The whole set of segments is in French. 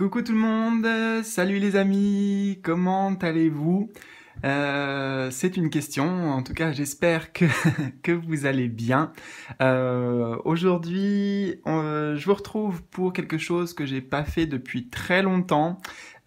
Coucou tout le monde, salut les amis, comment allez-vous euh, C'est une question, en tout cas j'espère que, vous allez bien. Euh, aujourd'hui, je vous retrouve pour quelque chose que j'ai pas fait depuis très longtemps.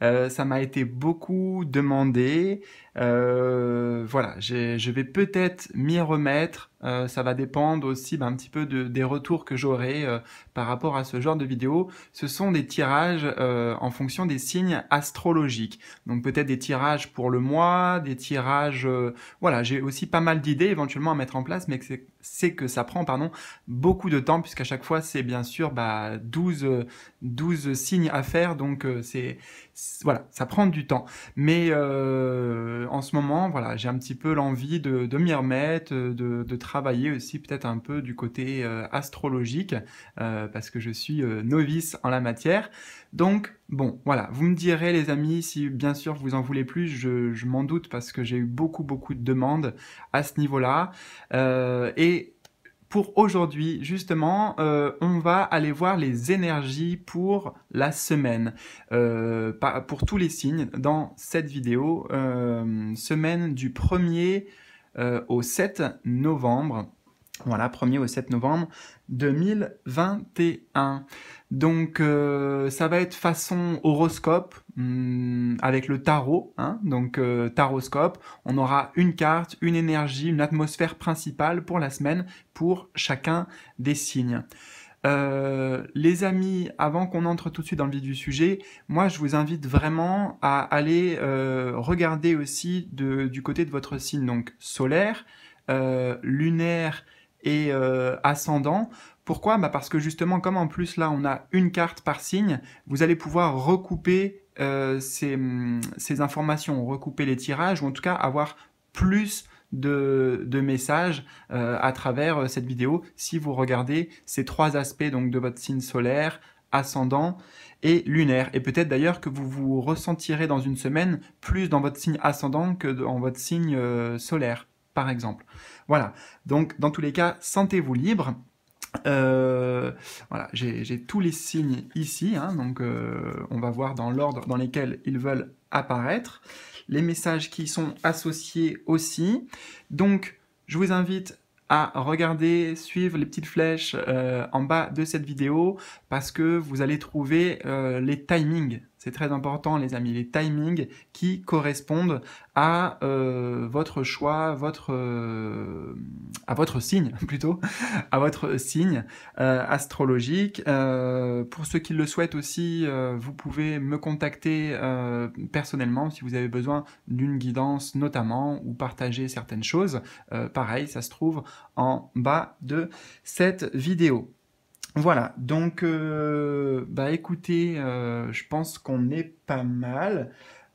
Euh, ça m'a été beaucoup demandé euh, voilà, je vais peut-être m'y remettre. Euh, ça va dépendre aussi ben, un petit peu des retours que j'aurai euh, par rapport à ce genre de vidéo. Ce sont des tirages en fonction des signes astrologiques. Donc peut-être des tirages pour le mois, des tirages... voilà, j'ai aussi pas mal d'idées éventuellement à mettre en place, mais c'est que ça prend pardon, beaucoup de temps, puisqu'à chaque fois, c'est bien sûr bah, 12, 12 signes à faire. Donc c'est... Voilà, ça prend du temps. Mais... Euh, en ce moment, voilà, j'ai un petit peu l'envie de, m'y remettre, euh, de, travailler aussi peut-être un peu du côté euh, astrologique, euh, parce que je suis novice en la matière. Donc, bon, voilà, vous me direz les amis, si bien sûr vous en voulez plus, je, je m'en doute parce que j'ai eu beaucoup beaucoup de demandes à ce niveau-là. et pour aujourd'hui, justement, euh, on va aller voir les énergies pour la semaine, euh, pour tous les signes, dans cette vidéo, euh, semaine du 1er euh, au 7 novembre. Voilà, 1er au 7 novembre 2021. Donc, ça va être façon horoscope, Hum, avec le tarot, hein, donc euh, taroscope, on aura une carte, une énergie, une atmosphère principale pour la semaine pour chacun des signes. Euh, les amis, avant qu'on entre tout de suite dans le vif du sujet, moi je vous invite vraiment à aller euh, regarder aussi du côté de votre signe donc solaire, lunaire et ascendant pourquoi bah Parce que justement, comme en plus là on a une carte par signe, vous allez pouvoir recouper euh, hum, ces, informations, recouper les tirages, ou en tout cas avoir plus de, messages euh, à travers euh, cette vidéo si vous regardez ces trois aspects donc, de votre signe solaire, ascendant et lunaire. Et peut-être d'ailleurs que vous vous ressentirez dans une semaine plus dans votre signe ascendant que dans votre signe solaire, par exemple. Voilà, donc dans tous les cas, sentez-vous libre. Euh, voilà, j'ai tous les signes ici, hein, donc euh, on va voir dans l'ordre dans lesquels ils veulent apparaître, les messages qui sont associés aussi. Donc, je vous invite à regarder, suivre les petites flèches euh, en bas de cette vidéo parce que vous allez trouver les timings c'est très important, les amis, les timings qui correspondent à euh, votre choix, votre, euh, à votre signe plutôt, à votre signe euh, astrologique. pour ceux qui le souhaitent aussi, vous pouvez me contacter personnellement si vous avez besoin d'une guidance notamment ou partager certaines choses. pareil, ça se trouve en bas de cette vidéo. Voilà, donc euh, bah écoutez, euh, je pense qu'on est pas mal.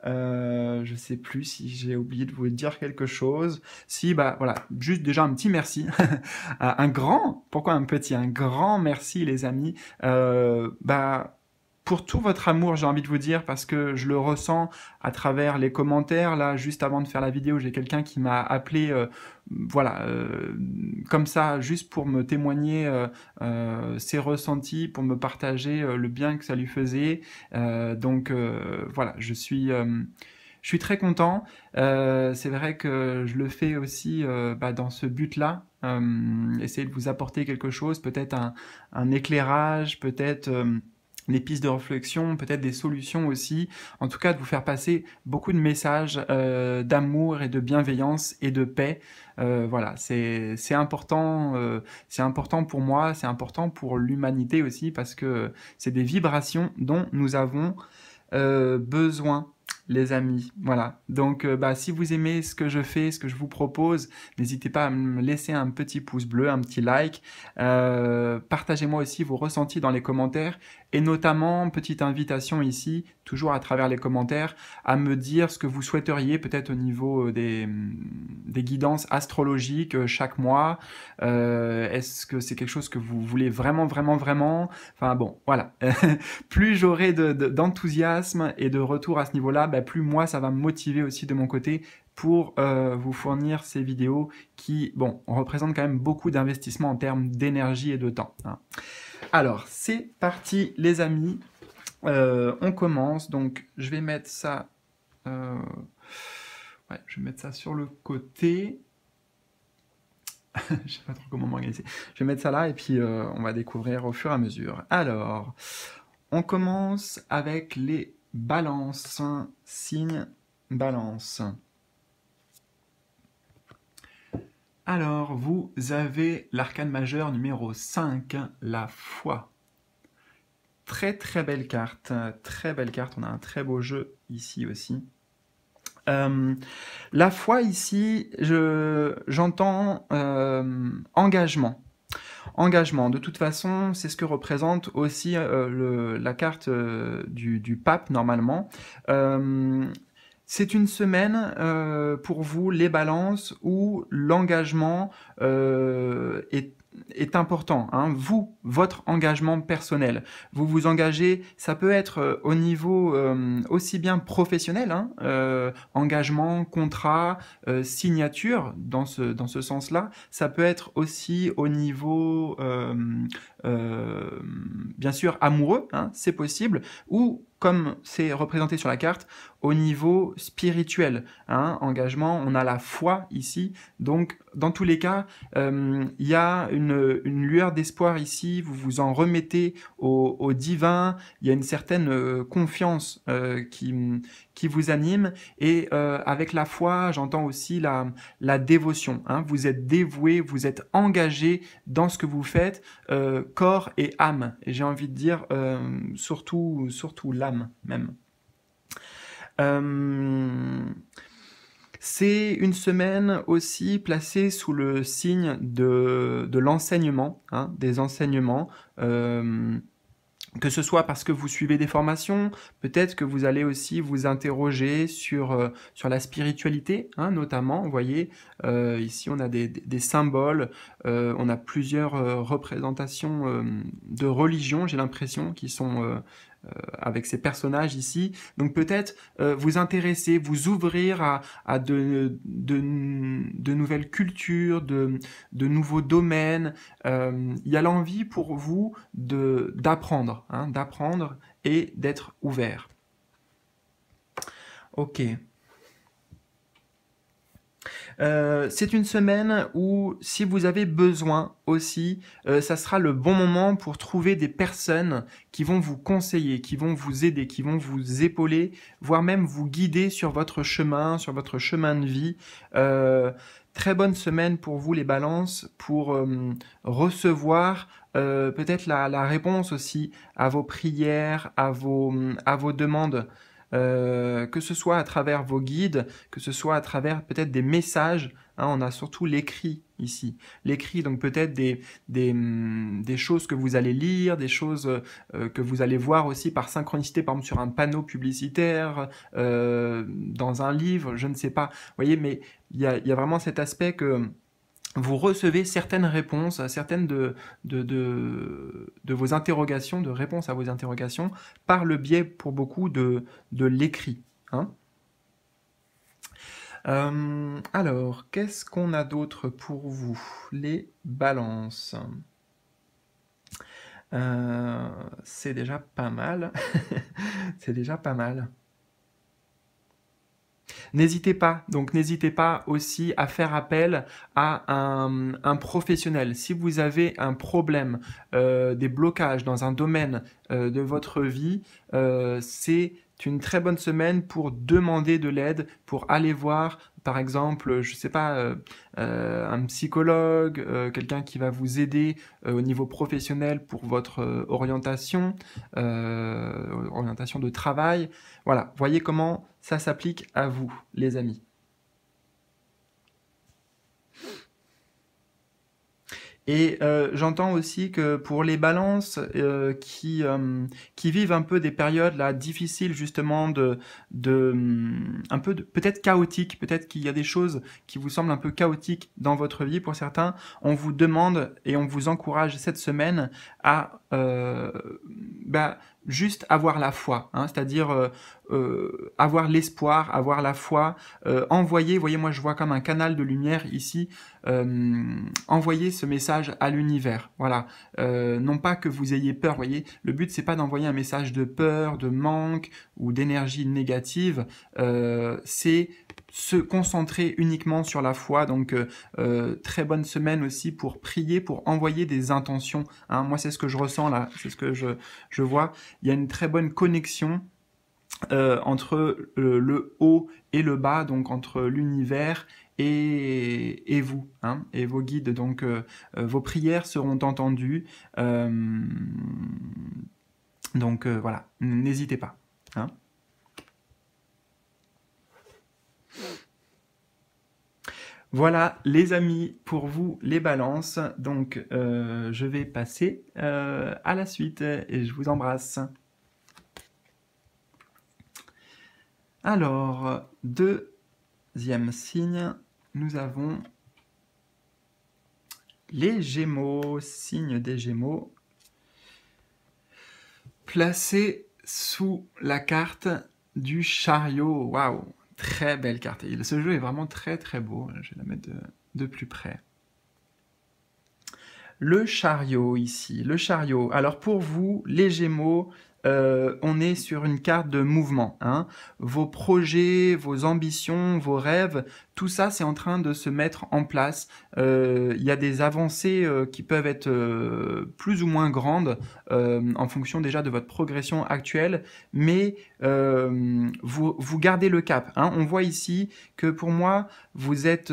Euh, je sais plus si j'ai oublié de vous dire quelque chose. Si, bah voilà, juste déjà un petit merci, un grand, pourquoi un petit, un grand merci les amis. Euh, bah pour tout votre amour, j'ai envie de vous dire, parce que je le ressens à travers les commentaires. Là, juste avant de faire la vidéo, j'ai quelqu'un qui m'a appelé, euh, voilà, euh, comme ça, juste pour me témoigner euh, ses ressentis, pour me partager le bien que ça lui faisait. donc, voilà, je suis... je suis très content. c'est vrai que je le fais aussi bah, dans ce but-là, essayer de vous apporter quelque chose, peut-être un, éclairage, peut-être des pistes de réflexion, peut-être des solutions aussi. En tout cas, de vous faire passer beaucoup de messages euh, d'amour et de bienveillance et de paix. Euh, voilà, c'est important, euh, c'est important pour moi, c'est important pour l'humanité aussi parce que c'est des vibrations dont nous avons besoin les amis. Voilà. Donc, euh, bah, si vous aimez ce que je fais, ce que je vous propose, n'hésitez pas à me laisser un petit pouce bleu, un petit like. Euh, partagez-moi aussi vos ressentis dans les commentaires et notamment, petite invitation ici, toujours à travers les commentaires, à me dire ce que vous souhaiteriez peut-être au niveau euh, des, mm, des, guidances astrologiques chaque mois. Est-ce que c'est quelque chose que vous voulez vraiment, vraiment, vraiment Enfin bon, voilà. Plus j'aurai d'enthousiasme et de retour à ce niveau-là, bah, bah, plus moi, ça va me motiver aussi de mon côté pour euh, vous fournir ces vidéos qui, bon, représentent quand même beaucoup d'investissement en termes d'énergie et de temps. Hein. Alors, c'est parti les amis. Euh, on commence, donc je vais mettre ça... Euh, ouais, je vais mettre ça sur le côté. je sais pas trop comment m'organiser. Je vais mettre ça là et puis on va découvrir au fur et à mesure. Alors, on commence avec les balance, signe balance. Alors, vous avez l'arcane majeur numéro 5, la foi. Très très belle carte, très belle carte, on a un très beau jeu ici aussi. Euh, la foi ici, j'entends euh, engagement engagement. De toute façon, c'est ce que représente aussi euh, la carte euh, du, pape normalement. Euh, c'est une semaine pour vous, les balances, où l'engagement est est important. Hein. Vous, votre engagement personnel. Vous vous engagez, ça peut être euh, au niveau euh, aussi bien professionnel, hein, euh, engagement, contrat, signature dans ce, dans ce sens-là. Ça peut être aussi au niveau euh, bien sûr amoureux, hein, c'est possible, ou comme c'est représenté sur la carte, au niveau spirituel. Hein, engagement, on a la foi ici. Donc, dans tous les cas, euh, il y a une, lueur d'espoir ici. Vous vous en remettez au, divin. Il y a une certaine euh, confiance qui, qui vous anime. Et euh, avec la foi, j'entends aussi la, la dévotion. Hein. Vous êtes dévoué, vous êtes engagé dans ce que vous faites, euh, corps et âme. Et j'ai envie de dire euh, surtout, surtout l'âme même. C'est une semaine aussi placée sous le signe de, l'enseignement, hein, des enseignements que ce soit parce que vous suivez des formations, peut-être que vous allez aussi vous interroger sur, euh, sur la spiritualité, hein, notamment. Vous voyez, euh, ici on a des, symboles, euh, on a plusieurs représentations de religions, j'ai l'impression, qui sont euh, avec ces personnages ici. Donc peut-être euh, vous intéresser, vous ouvrir à, de, nouvelles cultures, de, nouveaux domaines. Euh, il y a l'envie pour vous d'apprendre, hein, d'apprendre et d'être ouvert. Ok. Euh, c'est une semaine où, si vous avez besoin aussi, euh, ça sera le bon moment pour trouver des personnes qui vont vous conseiller, qui vont vous aider, qui vont vous épauler, voire même vous guider sur votre chemin, sur votre chemin de vie. Euh, très bonne semaine pour vous les balances, pour recevoir peut-être la, la, réponse aussi à vos prières, à vos, à vos demandes. Euh, que ce soit à travers vos guides, que ce soit à travers peut-être des messages. Hein, on a surtout l'écrit ici. L'écrit, donc peut-être des, des, hum, choses que vous allez lire, des choses euh, que vous allez voir aussi par synchronicité, par exemple sur un panneau publicitaire, euh, dans un livre, je ne sais pas. Vous voyez, mais il y a, vraiment cet aspect que vous recevez certaines réponses, certaines de, vos interrogations, de réponses à vos interrogations, par le biais pour beaucoup de, l'écrit. Hein. Euh, alors, qu'est-ce qu'on a d'autre pour vous Les balances. Euh, c'est déjà pas mal. c'est déjà pas mal. N'hésitez pas, donc n'hésitez pas aussi à faire appel à un, professionnel. Si vous avez un problème, euh, des blocages dans un domaine euh, de votre vie, euh, c'est une très bonne semaine pour demander de l'aide, pour aller voir par exemple, je ne sais pas, un psychologue, quelqu'un qui va vous aider au niveau professionnel pour votre orientation, orientation de travail. Voilà, voyez comment ça s'applique à vous, les amis. Et euh, j'entends aussi que pour les balances euh, qui, euh, qui vivent un peu des périodes là difficiles justement de, de mm, peu peut-être chaotiques, peut-être qu'il y a des choses qui vous semblent un peu chaotiques dans votre vie pour certains, on vous demande et on vous encourage cette semaine euh, bah, juste avoir la foi, hein. c'est-à-dire euh, euh, avoir l'espoir, avoir la foi, envoyer, voyez moi je vois comme un canal de lumière ici, envoyer ce message à l'univers, voilà, non pas que vous ayez peur, voyez, le but c'est pas d'envoyer un message de peur, de manque ou d'énergie négative, c'est se concentrer uniquement sur la foi. Donc, euh, euh, très bonne semaine aussi pour prier, pour envoyer des intentions. Hein. Moi, c'est ce que je ressens là, c'est ce que je, je vois. Il y a une très bonne connexion euh, entre le, haut et le bas, donc entre l'univers et, et, vous, hein, et vos guides. Donc vos prières seront entendues. donc voilà, n'hésitez pas. Hein. Voilà les amis pour vous les balances. Donc euh, je vais passer euh, à la suite et je vous embrasse. Alors, deuxième signe, nous avons les Gémeaux, signe des Gémeaux, placé sous la carte du chariot. Waouh très belle carte. ce jeu est vraiment très très beau. Je vais la mettre de plus près. Le chariot ici, le chariot. Alors pour vous, les Gémeaux, euh, on est sur une carte de mouvement. Hein. Vos projets, vos ambitions, vos rêves, tout ça c'est en train de se mettre en place. Euh, il y a des avancées euh, qui peuvent être plus ou moins grandes en fonction déjà de votre progression actuelle, mais vous, gardez le cap. Hein. On voit ici que pour moi, vous êtes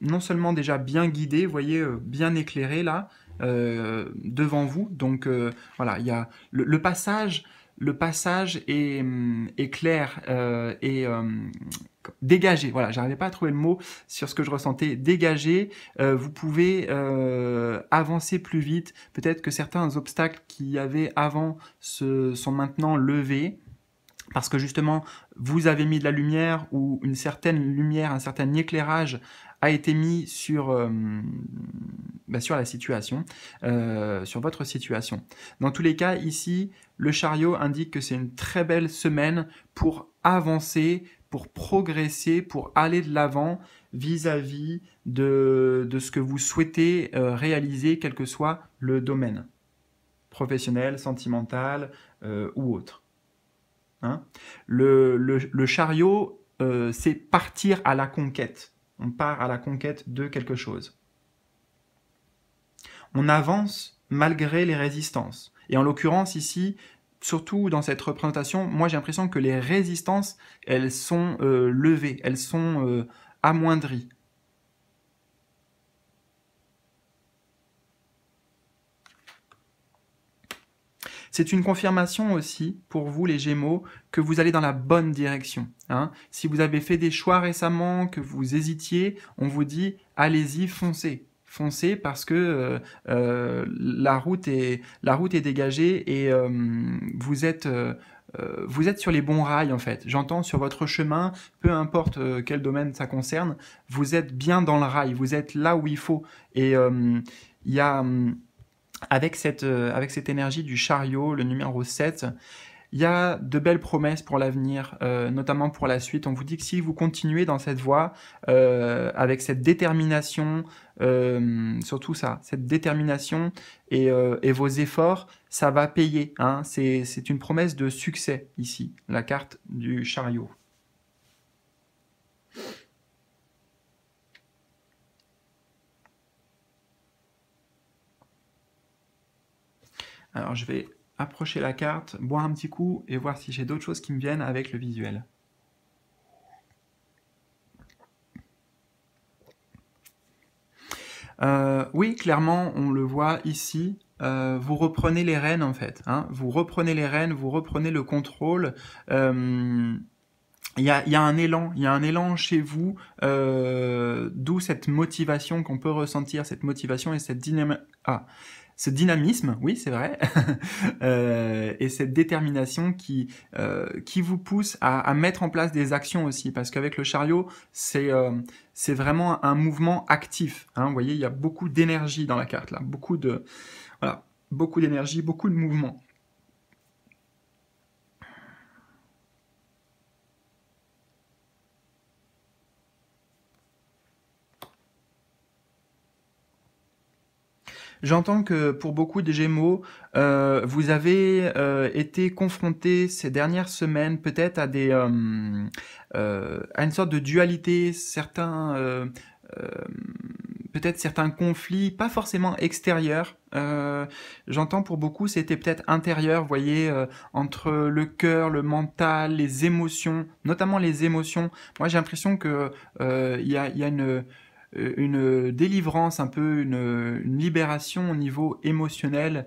non seulement déjà bien guidé, vous voyez, bien éclairé là, euh, devant vous. Donc euh, voilà, il y a le, passage, le passage est, hum, clair euh, et hum, dégagé. Voilà, j'arrivais pas à trouver le mot sur ce que je ressentais. Dégagé. vous pouvez avancer plus vite. Peut-être que certains obstacles qu'il y avait avant se sont maintenant levés. Parce que justement, vous avez mis de la lumière ou une certaine lumière, un certain éclairage a été mis sur, euh, bah, sur la situation, euh, sur votre situation. Dans tous les cas, ici, le chariot indique que c'est une très belle semaine pour avancer, pour progresser, pour aller de l'avant vis-à-vis de, ce que vous souhaitez euh, réaliser, quel que soit le domaine, professionnel, sentimental ou autre. Hein le, chariot, c'est partir à la conquête on part à la conquête de quelque chose. On avance malgré les résistances. Et en l'occurrence ici, surtout dans cette représentation, moi j'ai l'impression que les résistances, elles sont euh, levées, elles sont euh, amoindries. C'est une confirmation aussi pour vous les Gémeaux que vous allez dans la bonne direction. Hein. Si vous avez fait des choix récemment, que vous hésitiez, on vous dit allez-y, foncez. Foncez parce que euh, euh, la, route est, la route est dégagée et euh, vous êtes... vous êtes sur les bons rails en fait. J'entends sur votre chemin, peu importe quel domaine ça concerne, vous êtes bien dans le rail, vous êtes là où il faut. Et il y a hum, avec cette, euh, avec cette énergie du chariot, le numéro 7, il y a de belles promesses pour l'avenir, euh, notamment pour la suite. On vous dit que si vous continuez dans cette voie, euh, avec cette détermination, surtout ça, cette détermination et, vos efforts, ça va payer. Hein. C'est une promesse de succès ici, la carte du chariot. Alors je vais approcher la carte, boire un petit coup et voir si j'ai d'autres choses qui me viennent avec le visuel. Euh, oui, clairement, on le voit ici. Euh, vous reprenez les rênes en fait. Hein. vous reprenez les rênes, vous reprenez le contrôle. Euh, il y, a, un élan, il y a un élan chez vous, d'où cette motivation qu'on peut ressentir, cette motivation et cette dynamique. Ah, ce dynamisme, oui c'est vrai, euh, et cette détermination qui, euh, qui vous pousse à, mettre en place des actions aussi, parce qu'avec le chariot, c'est euh, c'est vraiment un mouvement actif. Hein. vous voyez, il y a beaucoup d'énergie dans la carte là, beaucoup de beaucoup d'énergie, beaucoup de mouvement. J'entends que pour beaucoup de Gémeaux, euh, vous avez euh, été confrontés ces dernières semaines peut-être à des euh, à une sorte de dualité, certains peut-être certains conflits, pas forcément extérieurs. J'entends pour beaucoup c'était peut-être intérieur, vous voyez, entre le cœur, le mental, les émotions, notamment les émotions. Moi j'ai l'impression que il y a une euh, une euh, délivrance, un peu euh, une, libération au niveau émotionnel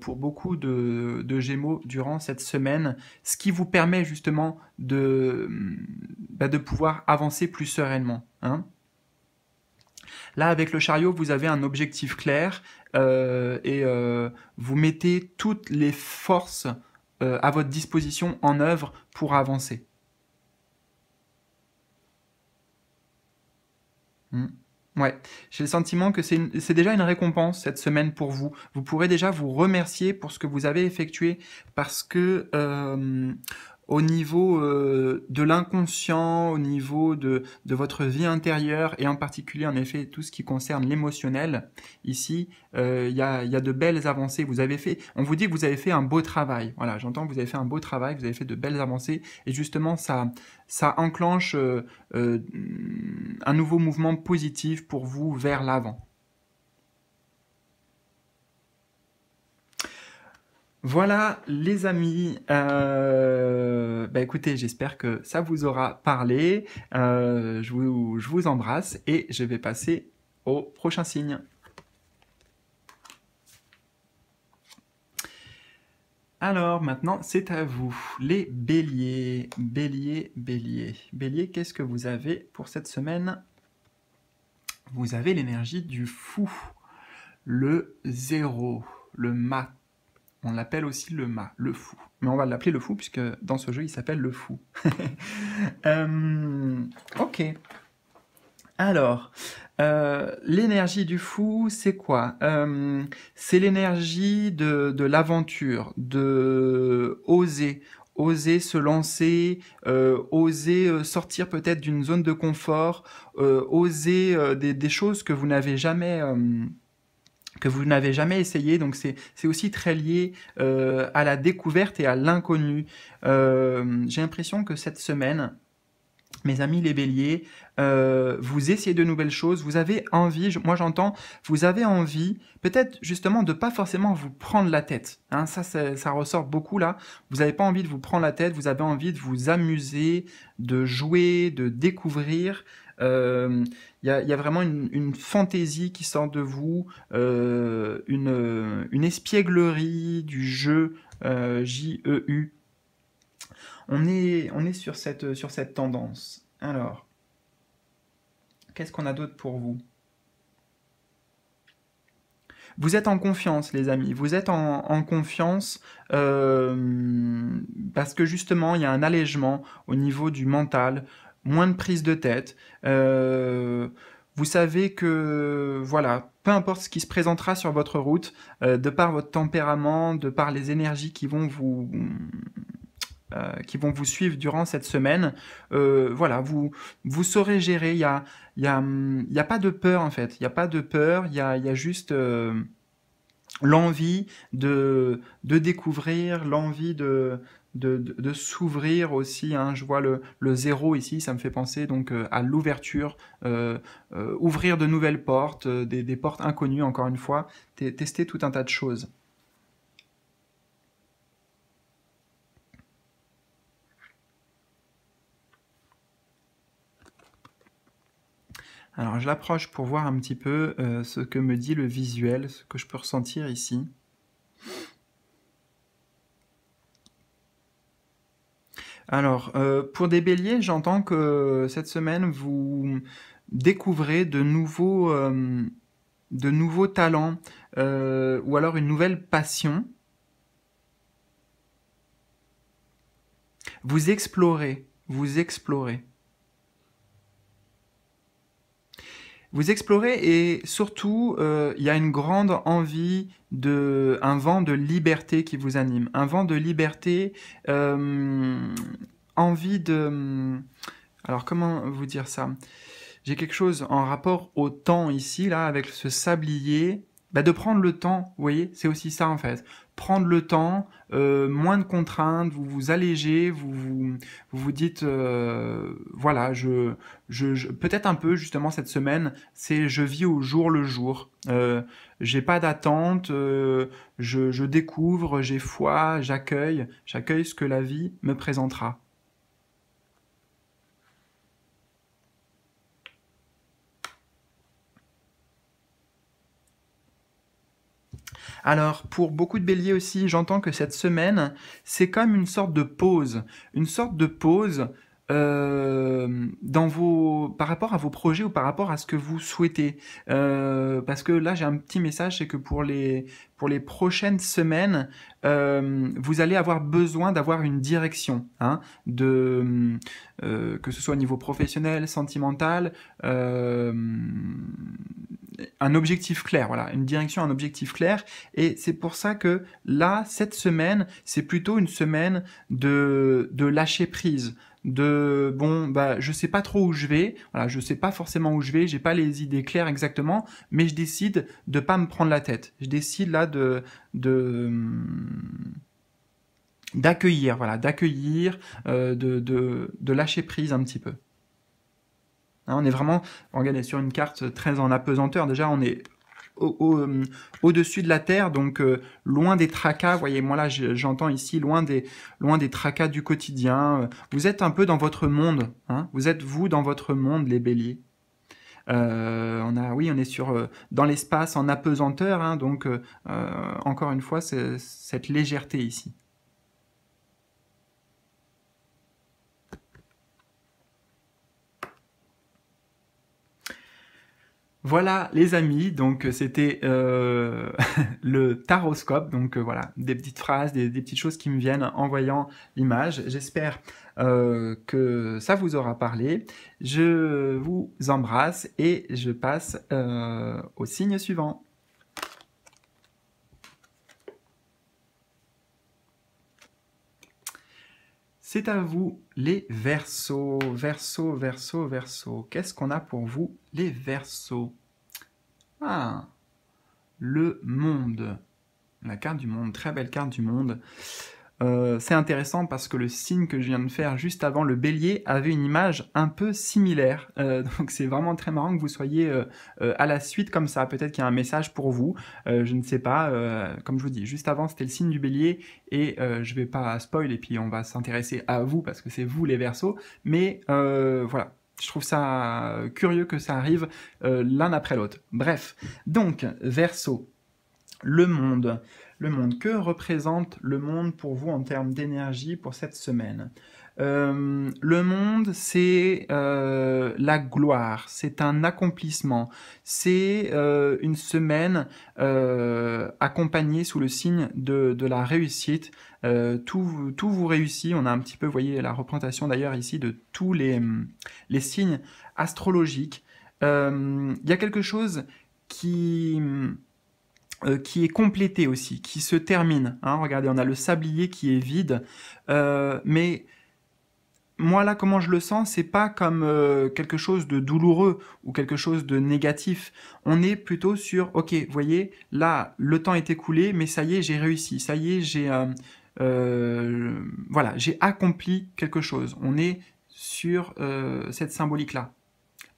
pour beaucoup de, Gémeaux durant cette semaine, ce qui vous permet justement de, mm, bah, de pouvoir avancer plus sereinement. Hein. Là, avec le chariot, vous avez un objectif clair et vous mettez toutes les forces à votre disposition en œuvre pour avancer. Hmm. Ouais, j'ai le sentiment que c'est déjà une récompense cette semaine pour vous. Vous pourrez déjà vous remercier pour ce que vous avez effectué parce que euh, au niveau euh, de l'inconscient, au niveau de, de, votre vie intérieure, et en particulier en effet tout ce qui concerne l'émotionnel, ici, euh, il a y, y, a, de belles avancées. Vous avez fait, on vous dit que vous avez fait un beau travail. Voilà, j'entends que vous avez fait un beau travail, vous avez fait de belles avancées, et justement ça, ça enclenche euh, un nouveau mouvement positif pour vous vers l'avant. Voilà les amis, euh, bah, écoutez, j'espère que ça vous aura parlé, euh, je, vous, embrasse et je vais passer au prochain signe. Alors maintenant, c'est à vous, les béliers, Bélier, bélier. Bélier, qu'est-ce que vous avez pour cette semaine Vous avez l'énergie du fou, le zéro, le mat on l'appelle aussi le mât, le fou. Mais on va l'appeler le fou puisque dans ce jeu, il s'appelle le fou. Euh, ok. Alors, euh, l'énergie du fou, c'est quoi euh, C'est l'énergie de, de l'aventure, de oser, oser se lancer, oser sortir peut-être d'une zone de confort, oser des, choses que vous n'avez jamais que vous n'avez jamais essayé. Donc c'est aussi très lié euh, à la découverte et à l'inconnu. Euh, j'ai l'impression que cette semaine, mes amis les béliers, euh, vous essayez de nouvelles choses, vous avez envie, moi j'entends, vous avez envie peut-être justement de pas forcément vous prendre la tête. Hein. ça, ça, ressort beaucoup là. Vous n'avez pas envie de vous prendre la tête, vous avez envie de vous amuser, de jouer, de découvrir il y a, vraiment une, fantaisie qui sort de vous, euh, une, espièglerie du jeu euh, JEU. On est, on est sur, cette, sur cette tendance. Alors, qu'est-ce qu'on a d'autre pour vous vous êtes en confiance, les amis. Vous êtes en, confiance euh, parce que justement, il y a un allègement au niveau du mental moins de prise de tête. Euh, vous savez que, voilà, peu importe ce qui se présentera sur votre route, euh, de par votre tempérament, de par les énergies qui vont vous, euh, qui vont vous suivre durant cette semaine. voilà, vous, vous saurez gérer. Il n'y a, y a, pas de peur, en fait. Il n'y a pas de peur. Il y a, juste l'envie de, de découvrir, l'envie de, de, s'ouvrir aussi. Hein. Je vois le, zéro ici, ça me fait penser donc euh, à l'ouverture, euh, euh, ouvrir de nouvelles portes, des, des, portes inconnues encore une fois, tester tout un tas de choses. Alors je l'approche pour voir un petit peu ce que me dit le visuel, ce que je peux ressentir ici. Alors, euh, pour des béliers, j'entends que cette semaine, vous découvrez de nouveaux, euh, de nouveaux talents euh, ou alors une nouvelle passion. Vous explorez, vous explorez. Vous explorez et surtout, euh, il y a une grande envie de, un vent de liberté qui vous anime, un vent de liberté, euh, envie de, alors comment vous dire ça J'ai quelque chose en rapport au temps ici là, avec ce sablier bah, de prendre le temps, vous voyez, c'est aussi ça en fait. Prendre le temps, euh, moins de contraintes, vous vous allégez, vous vous, vous, dites, euh, voilà, je, je, je peut-être un peu justement cette semaine, c'est je vis au jour le jour. Euh, j'ai pas d'attente, euh, je, je découvre, j'ai foi, j'accueille, j'accueille ce que la vie me présentera. Alors, pour beaucoup de béliers aussi, j'entends que cette semaine, c'est comme une sorte de pause, une sorte de pause euh, dans vos par rapport à vos projets ou par rapport à ce que vous souhaitez. Euh, parce que là, j'ai un petit message, c'est que pour les, pour les prochaines semaines, euh, vous allez avoir besoin d'avoir une direction, hein, de, euh, que ce soit au niveau professionnel, sentimental, un objectif clair, voilà, une direction, un objectif clair. Et c'est pour ça que là, cette semaine, c'est plutôt une semaine de, de lâcher prise de bon bah je sais pas trop où je vais, voilà, je sais pas forcément où je vais, j'ai pas les idées claires exactement, mais je décide de pas me prendre la tête. Je décide là de de hum, d'accueillir, voilà, d'accueillir, euh, de, lâcher prise un petit peu. Hein, on est vraiment, regardez, sur une carte très en apesanteur, déjà on est euh, au-dessus de la terre, donc euh, loin des tracas. Voyez, moi là, j'entends ici loin des, loin des tracas du quotidien. Euh, vous êtes un peu dans votre monde. Hein. vous êtes vous dans votre monde, les béliers. on a, oui, on est sur dans l'espace en apesanteur, hein. donc encore une fois, c'est cette légèreté ici. Voilà les amis, donc euh, c'était euh, le taroscope, donc euh, voilà, des petites phrases, des, petites choses qui me viennent en voyant l'image. J'espère que ça vous aura parlé. Je vous embrasse et je passe au signe suivant. C'est à vous les versos, verso, verso, verso. Qu'est-ce qu'on a pour vous les versos Ah, le monde. La carte du monde, très belle carte du monde. Euh, c'est intéressant parce que le signe que je viens de faire juste avant le bélier avait une image un peu similaire. Euh, donc c'est vraiment très marrant que vous soyez euh, à la suite comme ça. Peut-être qu'il y a un message pour vous. je ne sais pas. comme je vous dis, juste avant c'était le signe du bélier et je vais pas spoil et puis on va s'intéresser à vous parce que c'est vous les versos. Mais voilà, je trouve ça curieux que ça arrive l'un après l'autre. Bref, donc, verso, le monde. Le monde. Que représente le monde pour vous en termes d'énergie pour cette semaine euh, le monde, c'est euh, la gloire, c'est un accomplissement, c'est euh, une semaine accompagnée sous le signe de, la réussite. tout, vous réussit. On a un petit peu, voyez, la représentation d'ailleurs ici de tous les, les signes astrologiques. Il y a quelque chose qui euh, qui est complété aussi, qui se termine. Hein, regardez, on a le sablier qui est vide, euh, mais moi là comment je le sens c'est pas comme euh, quelque chose de douloureux ou quelque chose de négatif on est plutôt sur ok vous voyez là le temps est écoulé mais ça y est j'ai réussi ça y est voilà j'ai accompli quelque chose on est sur cette symbolique là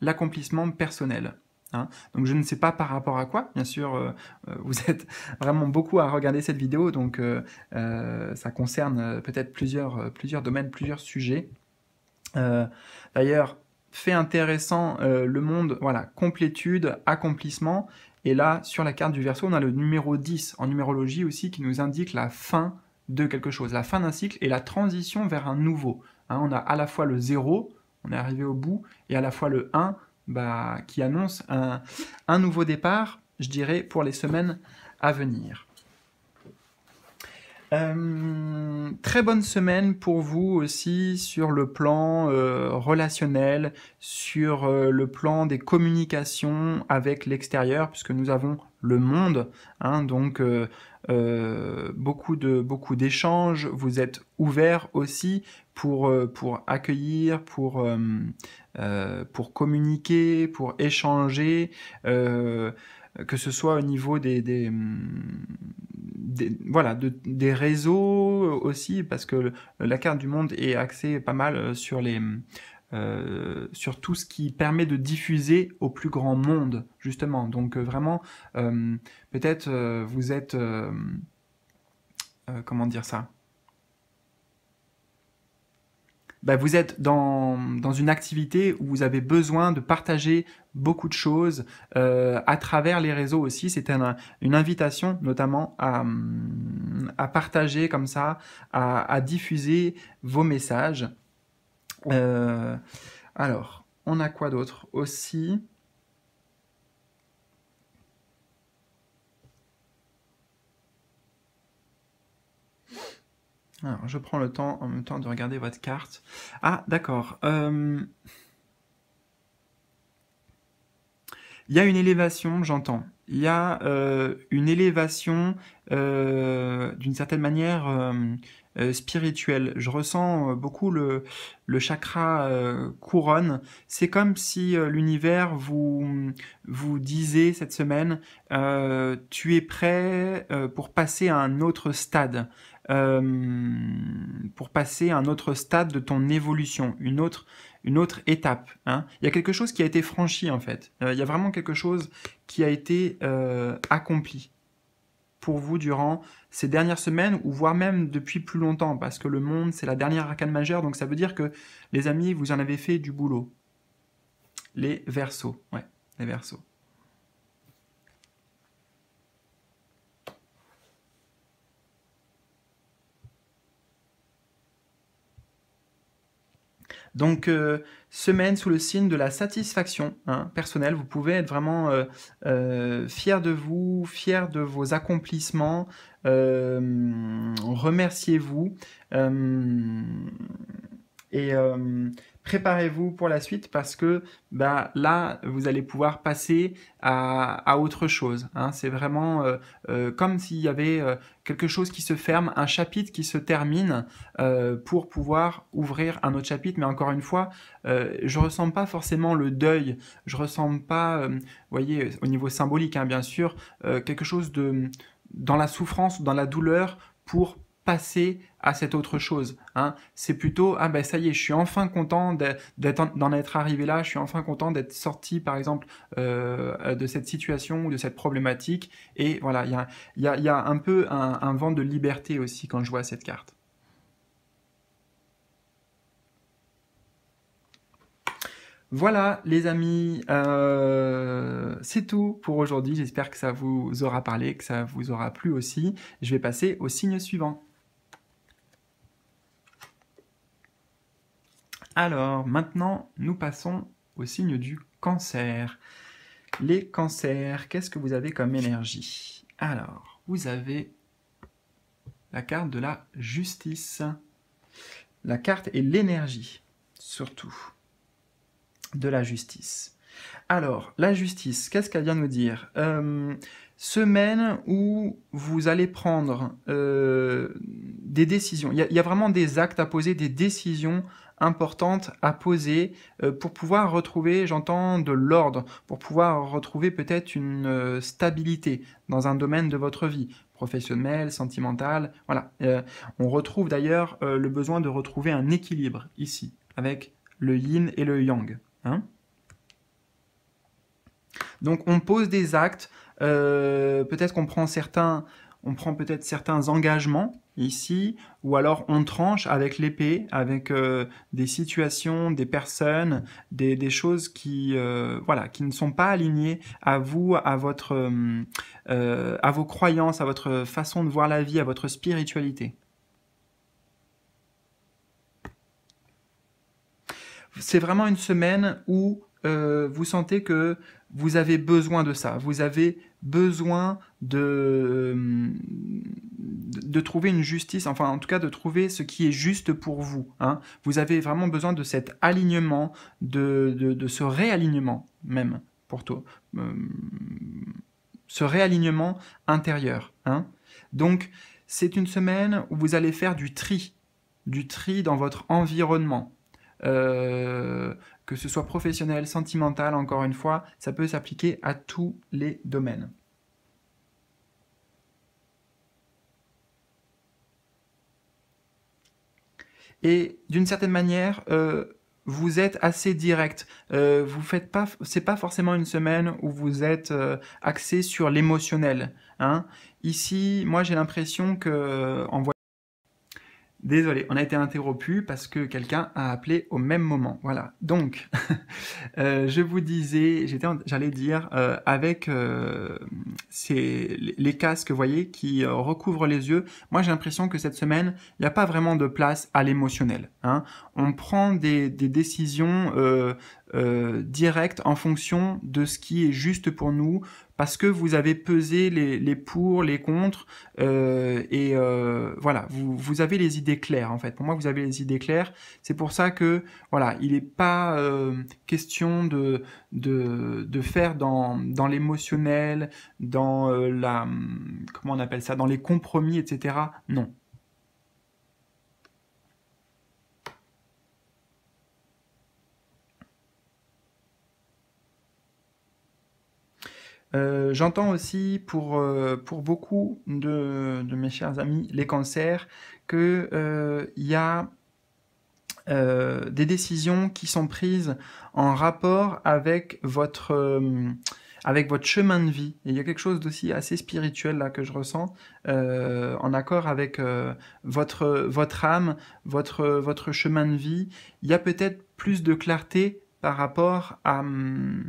l'accomplissement personnel Hein. donc je ne sais pas par rapport à quoi, bien sûr, euh, euh, vous êtes vraiment beaucoup à regarder cette vidéo, donc euh, ça concerne peut-être plusieurs, plusieurs domaines, plusieurs sujets. D'ailleurs, fait intéressant, le monde, voilà, complétude, accomplissement, et là, sur la carte du verso, on a le numéro 10 en numérologie aussi qui nous indique la fin de quelque chose, la fin d'un cycle et la transition vers un nouveau. Hein. on a à la fois le 0, on est arrivé au bout, et à la fois le 1, bah, qui annonce un, nouveau départ, je dirais, pour les semaines à venir. Euh, très bonne semaine pour vous aussi sur le plan euh, relationnel, sur euh, le plan des communications avec l'extérieur, puisque nous avons le monde, hein, donc euh, beaucoup de beaucoup d'échanges. Vous êtes ouvert aussi pour euh, pour accueillir, pour euh, pour communiquer, pour échanger. que ce soit au niveau des, mm, voilà, des réseaux aussi, parce que la carte du monde est axée pas mal sur les, mm, euh, sur tout ce qui permet de diffuser au plus grand monde, justement. Donc euh, vraiment, euh, peut-être vous êtes... comment dire ça bah, vous êtes dans, une activité où vous avez besoin de partager beaucoup de choses à travers les réseaux aussi. C'est une invitation notamment à, partager comme ça, à diffuser vos messages. Euh, alors, on a quoi d'autre aussi Alors, je prends le temps en même temps de regarder votre carte. Ah, d'accord. Euh, il y a une élévation, j'entends. Il y a euh, une élévation, d'une certaine manière, euh, spirituel. Je ressens euh, beaucoup le, chakra euh, couronne. C'est comme si l'univers vous, vous disait cette semaine, tu es prêt pour passer à un autre stade. pour passer à un autre stade de ton évolution, une autre, une autre étape. Hein. Il y a quelque chose qui a été franchi en fait. il y a vraiment quelque chose qui a été accompli pour vous durant ces dernières semaines ou voire même depuis plus longtemps parce que le monde c'est la dernière arcane majeure donc ça veut dire que les amis vous en avez fait du boulot. Les versos, ouais, les versos. Donc, euh, semaine sous le signe de la satisfaction hein, personnelle, vous pouvez être vraiment euh, euh, fier de vous, fier de vos accomplissements, euh, remerciez-vous. et préparez-vous pour la suite parce que ben, là, vous allez pouvoir passer à, autre chose. Hein. C'est vraiment euh, euh, comme s'il y avait euh, quelque chose qui se ferme, un chapitre qui se termine pour pouvoir ouvrir un autre chapitre. Mais encore une fois, je ne ressens pas forcément le deuil, je ne ressens pas, vous voyez, au niveau symbolique, hein, bien sûr, quelque chose de dans la souffrance, dans la douleur pour passer à cette autre chose. Hein. C'est plutôt ah ben ça y est, je suis enfin content d'en être arrivé là, je suis enfin content d'être sorti par exemple euh, de cette situation ou de cette problématique. Et voilà, il y a, un peu un, vent de liberté aussi quand je vois cette carte. Voilà les amis, euh, c'est tout pour aujourd'hui. J'espère que ça vous aura parlé, que ça vous aura plu aussi. Je vais passer au signe suivant. Alors, maintenant, nous passons au signe du cancer. Les cancers, qu'est-ce que vous avez comme énergie Alors, vous avez la carte de la justice. La carte est l'énergie, surtout, de la justice. Alors, la justice, qu'est-ce qu'elle vient nous dire euh, Semaine où vous allez prendre euh, des décisions. Il y, a vraiment des actes à poser, des décisions importante à poser euh, pour pouvoir retrouver, j'entends, de l'ordre, pour pouvoir retrouver peut-être une euh, stabilité dans un domaine de votre vie, professionnelle, sentimentale, voilà. Euh, on retrouve d'ailleurs le besoin de retrouver un équilibre ici, avec le yin et le yang. Hein. Donc on pose des actes, peut-être qu'on prend certains, on prend peut-être certains engagements ici, ou alors on tranche avec l'épée, avec euh, des situations, des personnes, des, des choses qui, euh, voilà, qui ne sont pas alignées à vous, à votre, euh, à vos croyances, à votre façon de voir la vie, à votre spiritualité. C'est vraiment une semaine où vous sentez que vous avez besoin de ça, vous avez besoin de, euh, de trouver une justice, enfin en tout cas de trouver ce qui est juste pour vous. Hein. Vous avez vraiment besoin de cet alignement, de, ce réalignement même pour toi, euh, ce réalignement intérieur. Hein. Donc c'est une semaine où vous allez faire du tri, du tri dans votre environnement. Euh, que ce soit professionnel, sentimental, encore une fois, ça peut s'appliquer à tous les domaines. et d'une certaine manière, euh, vous êtes assez direct. Euh, vous faites pas, c'est pas forcément une semaine où vous êtes euh, axé sur l'émotionnel. Hein. Ici, moi j'ai l'impression que en Désolé, on a été interrompu parce que quelqu'un a appelé au même moment. Voilà. Donc, euh, je vous disais, j'allais dire, euh, avec euh, les casques, vous voyez, qui recouvrent les yeux. Moi, j'ai l'impression que cette semaine, il n'y a pas vraiment de place à l'émotionnel. Hein. On prend des, des décisions directes en fonction de ce qui est juste pour nous, parce que vous avez pesé les, les pour, les contre, euh, et euh, voilà, vous, avez les idées claires en fait. Pour moi, vous avez les idées claires. C'est pour ça que voilà, il n'est pas euh, question de, de, de faire dans, dans l'émotionnel, dans la comment on appelle ça, dans les compromis, etc. Non, Euh, j'entends aussi pour, euh, pour beaucoup de, de, mes chers amis, les cancers, qu'il euh, y a des décisions qui sont prises en rapport avec votre, avec votre chemin de vie. il y a quelque chose d'aussi assez spirituel là que je ressens, en accord avec votre, votre âme, votre, votre chemin de vie. Il y a peut-être plus de clarté par rapport à, hum,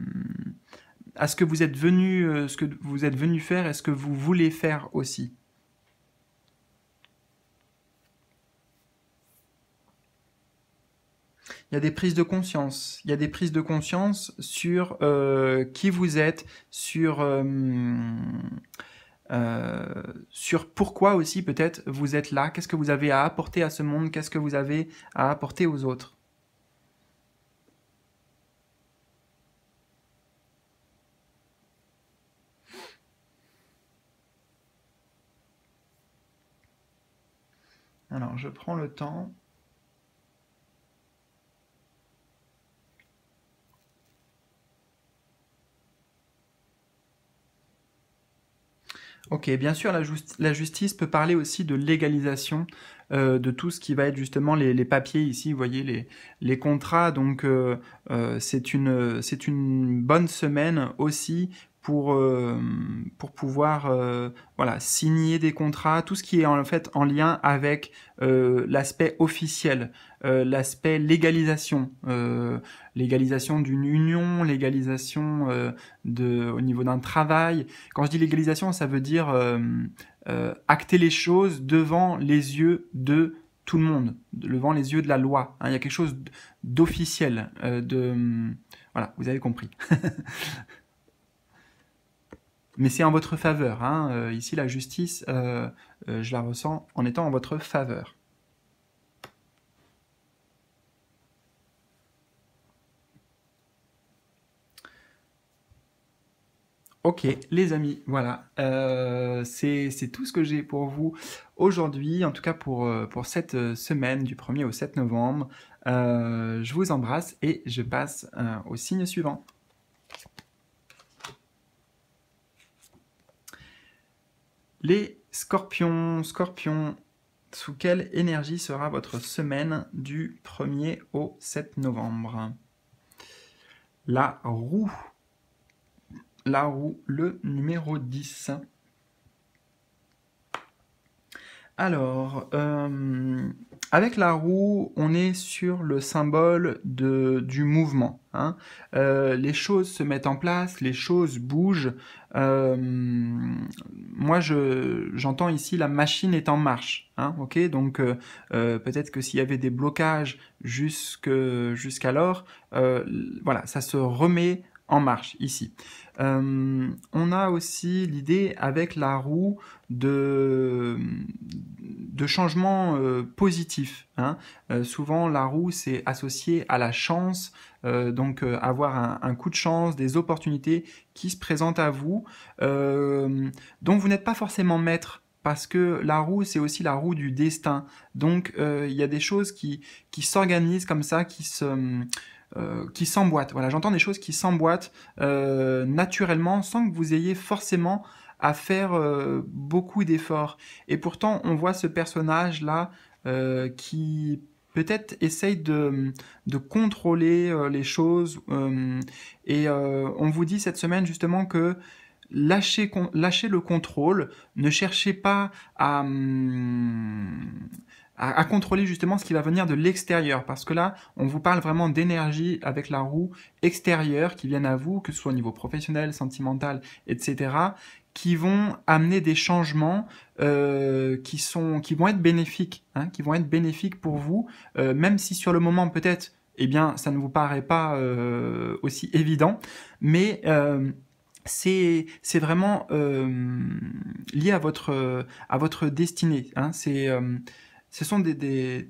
à ce que vous êtes venu, euh, ce que vous êtes venu faire et ce que vous voulez faire aussi. Il y a des prises de conscience. Il y a des prises de conscience sur euh, qui vous êtes, sur euh, sur pourquoi aussi peut-être vous êtes là, qu'est-ce que vous avez à apporter à ce monde, qu'est-ce que vous avez à apporter aux autres. Alors, je prends le temps. Ok, bien sûr, la, justice peut parler aussi de légalisation euh, de tout ce qui va être justement les, papiers ici, vous voyez les, contrats. Donc euh, euh, c'est une, une bonne semaine aussi pour, euh, pour pouvoir euh, voilà, signer des contrats, tout ce qui est en fait en lien avec euh, l'aspect officiel, l'aspect légalisation, légalisation d'une union, légalisation de, au niveau d'un travail. Quand je dis légalisation, ça veut dire acter les choses devant les yeux de tout le monde, devant les yeux de la loi. Hein. il y a quelque chose d'officiel, de... Voilà, vous avez compris. mais c'est en votre faveur. Hein. Euh, ici, la justice, euh, euh, je la ressens en étant en votre faveur. Ok, les amis, voilà. c'est tout ce que j'ai pour vous aujourd'hui, en tout cas pour, pour cette semaine du 1er au 7 novembre. je vous embrasse et je passe au signe suivant. Les scorpions, scorpions, sous quelle énergie sera votre semaine du 1er au 7 novembre La roue. La roue, le numéro 10. Alors, euh, avec la roue, on est sur le symbole du mouvement. Hein. Euh, les choses se mettent en place, les choses bougent. Euh, moi, j'entends ici la machine est en marche. Hein, donc peut-être que s'il y avait des blocages jusqu'alors, voilà, ça se remet en marche ici. Euh, on a aussi l'idée avec la roue de, de changement euh, positif. Hein. Euh, souvent la roue c'est associé à la chance, donc avoir un, coup de chance, des opportunités qui se présentent à vous, dont vous n'êtes pas forcément maître parce que la roue, c'est aussi la roue du destin. Donc, il y a des choses qui, qui s'organisent comme ça, qui se, euh, qui s'emboîtent. Voilà, j'entends des choses qui s'emboîtent euh, naturellement sans que vous ayez forcément à faire euh, beaucoup d'efforts. Et pourtant, on voit ce personnage-là qui peut-être essaye de, contrôler les choses. et on vous dit cette semaine justement que lâchez, le contrôle, ne cherchez pas à... Hum, à, contrôler justement ce qui va venir de l'extérieur, parce que là, on vous parle vraiment d'énergie avec la roue extérieure qui viennent à vous, que ce soit au niveau professionnel, sentimental, etc., qui vont amener des changements euh, qui sont, qui vont être bénéfiques, hein, qui vont être bénéfiques pour vous, euh, même si sur le moment peut-être, eh bien, ça ne vous paraît pas euh, aussi évident, mais c'est c'est vraiment lié à votre à votre destinée hein. c'est ce sont des,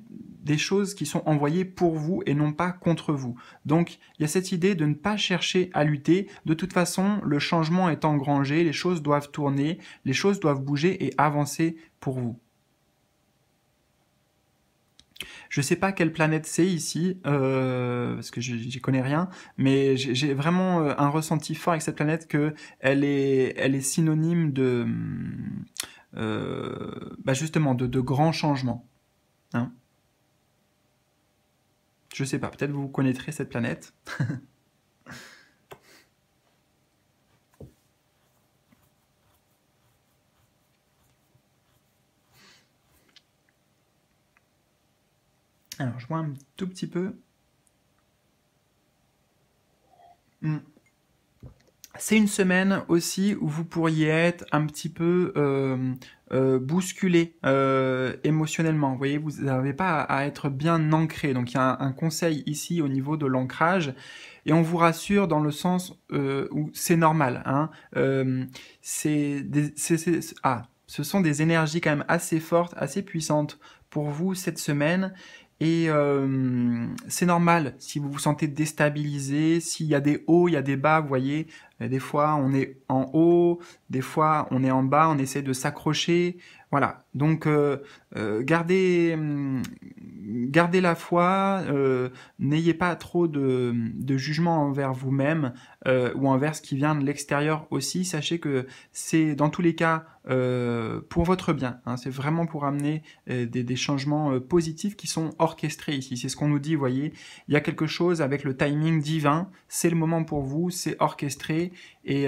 choses qui sont envoyées pour vous et non pas contre vous. Donc il y a cette idée de ne pas chercher à lutter. De toute façon, le changement est engrangé, les choses doivent tourner, les choses doivent bouger et avancer pour vous. Je ne sais pas quelle planète c'est ici, euh, parce que j'y connais rien, mais j'ai vraiment euh, un ressenti fort avec cette planète que elle est, synonyme de, euh, bah, justement, de grands changements. Hein Je sais pas, peut-être vous connaîtrez cette planète. Alors, je vois un tout petit peu. Hmm. C'est une semaine aussi où vous pourriez être un petit peu euh, euh, bousculé euh, émotionnellement. Vous voyez, vous n'avez pas à, être bien ancré. Donc il y a un, conseil ici au niveau de l'ancrage. Et on vous rassure dans le sens où c'est normal. Hein. ah, ce sont des énergies quand même assez fortes, assez puissantes pour vous cette semaine et euh, c'est normal si vous vous sentez déstabilisé, s'il y a des hauts, il y a des bas, vous voyez, euh, des fois on est en haut, des fois on est en bas, on essaie de s'accrocher, voilà, donc euh, euh gardez, hum, gardez la foi, euh, n'ayez pas trop de, de jugement envers vous-même euh, ou envers ce qui vient de l'extérieur aussi. Sachez que c'est dans tous les cas pour votre bien. Hein. c'est vraiment pour amener des, des, changements positifs qui sont orchestrés ici. C'est ce qu'on nous dit, vous voyez. Il y a quelque chose avec le timing divin. C'est le moment pour vous, c'est orchestré et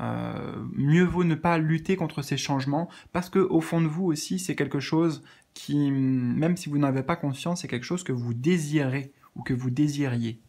euh, mieux vaut ne pas lutter contre ces changements parce que au fond de vous aussi c'est quelque chose qui même si vous n'avez pas conscience c'est quelque chose que vous désirez ou que vous désiriez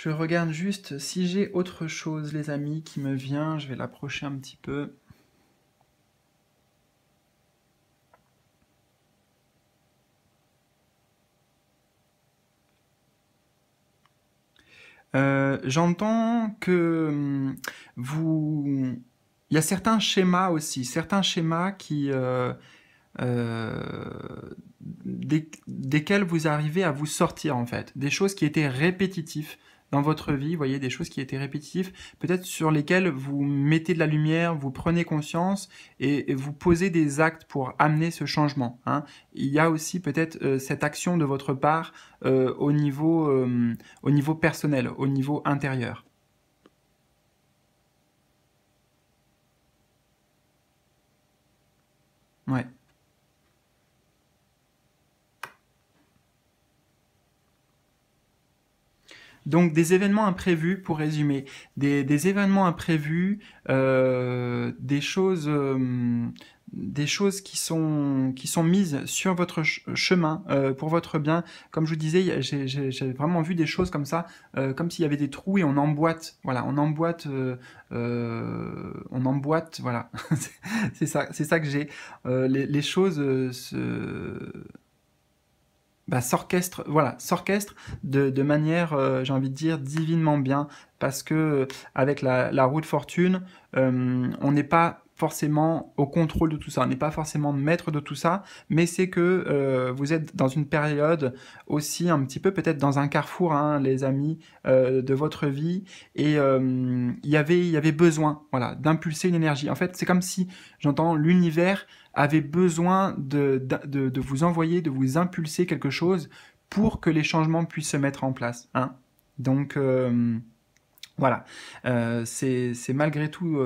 Je regarde juste si j'ai autre chose, les amis, qui me vient. Je vais l'approcher un petit peu. Euh, j'entends que hum, vous... Il y a certains schémas aussi, certains schémas qui... Euh, euh, desquels vous arrivez à vous sortir en fait, des choses qui étaient répétitives, dans votre vie, vous voyez, des choses qui étaient répétitives, peut-être sur lesquelles vous mettez de la lumière, vous prenez conscience et, vous posez des actes pour amener ce changement. Hein. Il y a aussi peut-être euh, cette action de votre part euh, au, niveau, euh, au niveau personnel, au niveau intérieur. Ouais. Donc des événements imprévus, pour résumer, des, événements imprévus, euh, des choses, euh, des choses qui sont qui sont mises sur votre chemin euh, pour votre bien. Comme je vous disais, j'ai vraiment vu des choses comme ça, comme s'il y avait des trous et on emboîte, voilà, on emboîte, on emboîte, voilà. c'est ça, c'est ça que j'ai. les, choses se bah, s'orchestre, voilà, s'orchestre de, de, manière, euh, j'ai envie de dire, divinement bien, parce que euh, avec la, la roue de fortune, euh, on n'est pas forcément au contrôle de tout ça, on n'est pas forcément maître de tout ça, mais c'est que euh, vous êtes dans une période aussi un petit peu peut-être dans un carrefour, hein, les amis, euh, de votre vie, et euh, il y avait y avait besoin, voilà, d'impulser une énergie. En fait, c'est comme si j'entends l'univers avait besoin de, de, vous envoyer, de vous impulser quelque chose pour que les changements puissent se mettre en place. Hein. Donc voilà, c'est malgré tout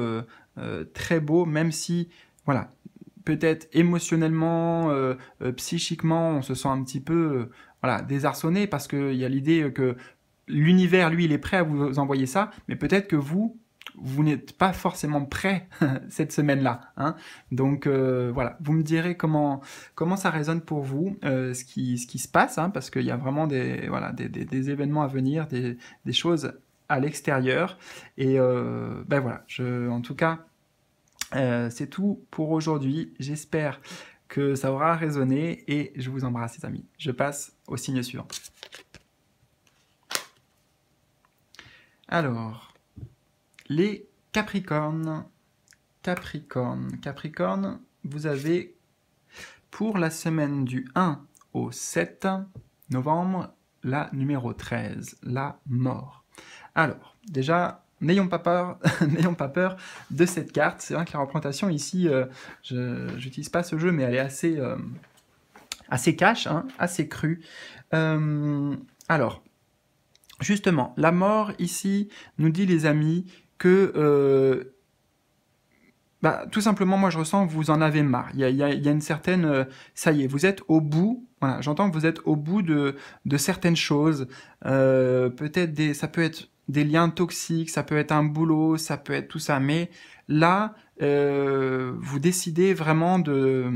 euh, très beau, même si, voilà, peut-être émotionnellement, euh, euh, psychiquement, on se sent un petit peu, voilà, désarçonné parce qu'il y a l'idée que l'univers, lui, il est prêt à vous envoyer ça, mais peut-être que vous, vous n'êtes pas forcément prêt cette semaine-là. Hein Donc voilà, vous me direz comment, comment ça résonne pour vous, ce, qui, se passe, hein, parce qu'il y a vraiment des, voilà, des, événements à venir, des, choses à l'extérieur. Et euh, ben voilà, je, en tout cas, euh, c'est tout pour aujourd'hui. J'espère que ça aura résonné et je vous embrasse les amis. Je passe au signe suivant. Alors, les Capricornes. capricornes capricornes, vous avez pour la semaine du 1 au 7 novembre la numéro 13, la mort. Alors, déjà, n'ayons pas peur, n'ayons pas peur de cette carte. C'est vrai que la représentation ici, euh, je n'utilise pas ce jeu, mais elle est assez, euh, assez cash, hein, assez crue. Euh, alors, justement, la mort ici nous dit, les amis, que bah, tout simplement, moi je ressens que vous en avez marre. Il y a, une certaine, ça y est, vous êtes au bout. Voilà, j'entends que vous êtes au bout de, certaines choses. peut-être des, ça peut être des liens toxiques, ça peut être un boulot, ça peut être tout ça, mais là, euh, vous décidez vraiment de,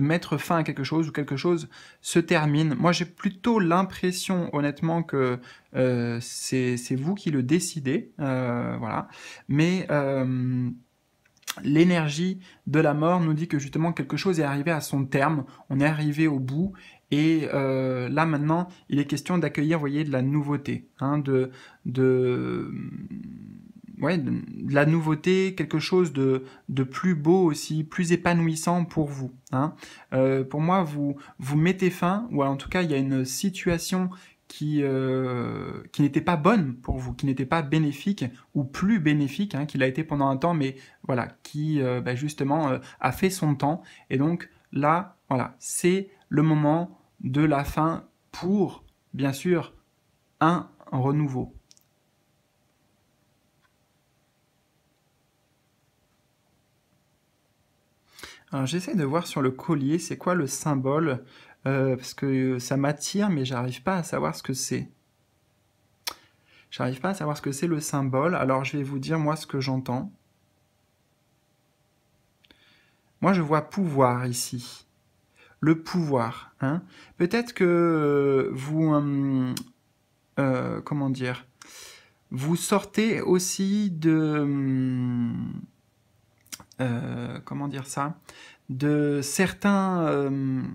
mettre fin à quelque chose ou quelque chose se termine. Moi, j'ai plutôt l'impression, honnêtement, que euh, c'est vous qui le décidez, euh, voilà. Mais l'énergie de la mort nous dit que justement quelque chose est arrivé à son terme, on est arrivé au bout, et euh, là maintenant, il est question d'accueillir, voyez, de la nouveauté, hein, de, de, la nouveauté, quelque chose de, plus beau aussi, plus épanouissant pour vous. Hein. Euh, pour moi, vous vous mettez fin, ou en tout cas, il y a une situation qui, euh, qui n'était pas bonne pour vous, qui n'était pas bénéfique ou plus bénéfique, hein, qu'il a été pendant un temps, mais voilà, qui bah, justement a fait son temps. Et donc là, voilà, c'est le moment de la fin pour, bien sûr, un renouveau. Alors j'essaie de voir sur le collier, c'est quoi le symbole euh, Parce que ça m'attire, mais j'arrive pas à savoir ce que c'est. J'arrive pas à savoir ce que c'est le symbole, alors je vais vous dire moi ce que j'entends. Moi je vois pouvoir ici le pouvoir. Hein. Peut-être que euh, vous... Hum, euh, comment dire Vous sortez aussi de... Hum, euh, comment dire ça De certains... Hum,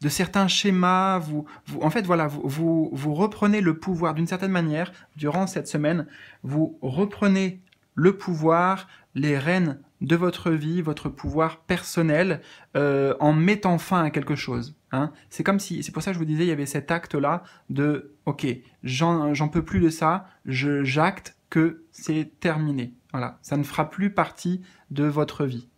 de certains schémas, vous, en fait voilà, vous, vous reprenez le pouvoir d'une certaine manière durant cette semaine, vous reprenez le pouvoir, les rênes de votre vie, votre pouvoir personnel, euh, en mettant fin à quelque chose. Hein. C'est comme si, c'est pour ça que je vous disais, il y avait cet acte-là de, ok, j'en peux plus de ça, j'acte que c'est terminé. Voilà, ça ne fera plus partie de votre vie.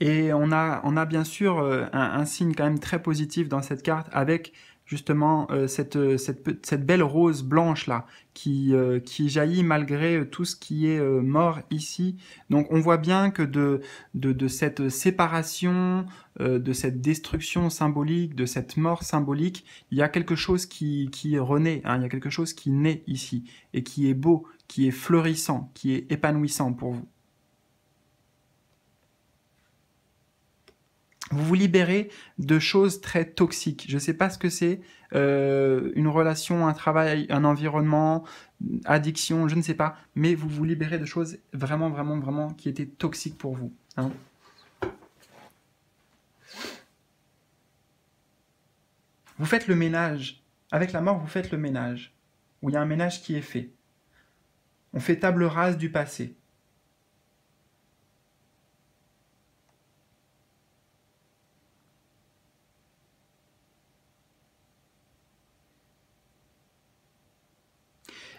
Et on a, on a bien sûr euh, un, signe quand même très positif dans cette carte avec justement euh, cette, euh, cette, belle rose blanche là qui, qui jaillit malgré tout ce qui est mort ici. Donc on voit bien que de, de, cette séparation, de cette destruction symbolique, de cette mort symbolique, il y a quelque chose qui, qui renaît, hein. il y a quelque chose qui naît ici et qui est beau, qui est fleurissant, qui est épanouissant pour vous. vous vous libérez de choses très toxiques. Je ne sais pas ce que c'est, euh, une relation, un travail, un environnement, addiction, je ne sais pas, mais vous vous libérez de choses vraiment, vraiment, vraiment qui étaient toxiques pour vous. Hein. Vous faites le ménage. Avec la mort, vous faites le ménage. Où il y a un ménage qui est fait. On fait table rase du passé.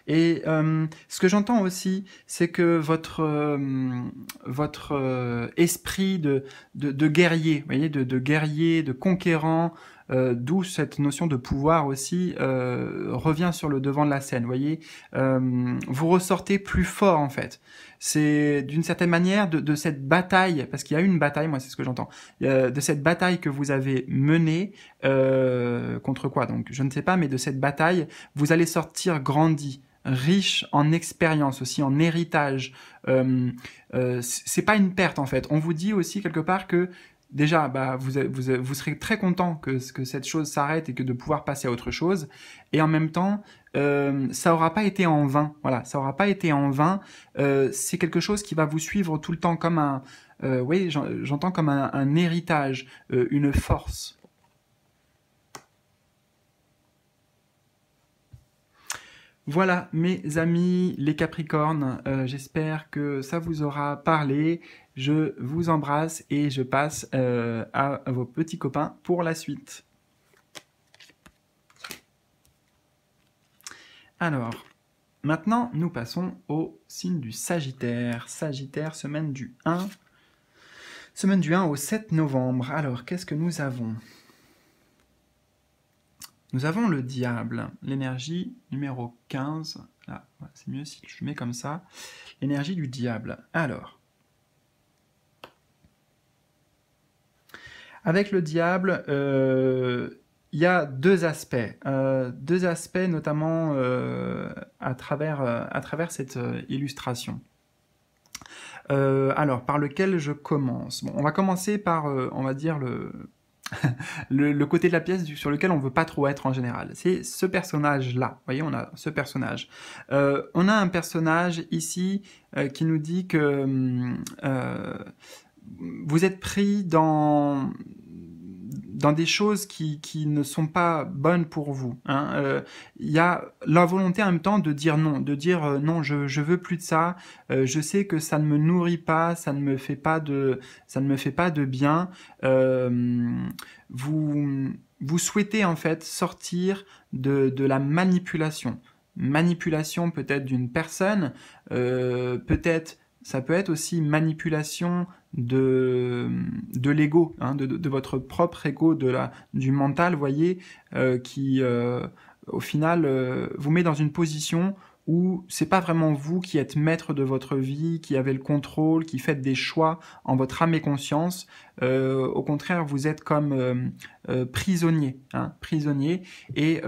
Et euh, ce que j'entends aussi, c'est que votre euh, votre euh, esprit de, de, de guerrier, vous voyez, de, de guerrier, de conquérant, d'où cette notion de pouvoir aussi revient sur le devant de la scène. Vous voyez, vous ressortez plus fort en fait. C'est d'une certaine manière de, de cette bataille, parce qu'il y a une bataille, moi c'est ce que j'entends, de cette bataille que vous avez menée contre quoi donc je ne sais pas, mais de cette bataille, vous allez sortir grandi riche en expérience aussi, en héritage. Euh, euh c'est pas une perte en fait. On vous dit aussi quelque part que déjà, bah, vous, vous, serez très content que, que cette chose s'arrête et que de pouvoir passer à autre chose. Et en même temps, euh, ça aura pas été en vain. Voilà, ça aura pas été en vain. Euh, c'est quelque chose qui va vous suivre tout le temps comme un, oui, j'entends comme un héritage, une force. Voilà mes amis les Capricornes, euh, j'espère que ça vous aura parlé. Je vous embrasse et je passe à, euh, à vos petits copains pour la suite. Alors, maintenant nous passons au signe du Sagittaire. Sagittaire, semaine du 1. Semaine du 1 au 7 novembre. Alors, qu'est-ce que nous avons nous avons le diable, l'énergie numéro 15. c'est mieux si je mets comme ça. L'énergie du diable. Alors, avec le diable, euh, il y a deux aspects. Euh, deux aspects notamment euh, à, travers, à travers cette illustration. alors, par lequel je commence On va commencer par, on va dire, le, le, côté de la pièce sur lequel on veut pas trop être en général. C'est ce personnage-là. Vous voyez, on a ce personnage. Euh, on a un personnage ici euh, qui nous dit que hum, euh, vous êtes pris dans, dans des choses qui, qui ne sont pas bonnes pour vous. Hein. Euh, il y a la volonté en même temps de dire non, de dire euh, non, je, je veux plus de ça. Euh, je sais que ça ne me nourrit pas, ça ne me fait pas de, ça ne me fait pas de bien. vous vous souhaitez en fait sortir de, de la manipulation, manipulation peut-être d'une personne, peut-être ça peut être aussi manipulation de, de l'ego, hein, de, votre propre ego, de la, du mental, voyez, euh, qui euh, au final euh, vous met dans une position où c'est pas vraiment vous qui êtes maître de votre vie, qui avez le contrôle, qui faites des choix en votre âme et conscience. au contraire, vous êtes comme prisonnier, hein, prisonnier. Et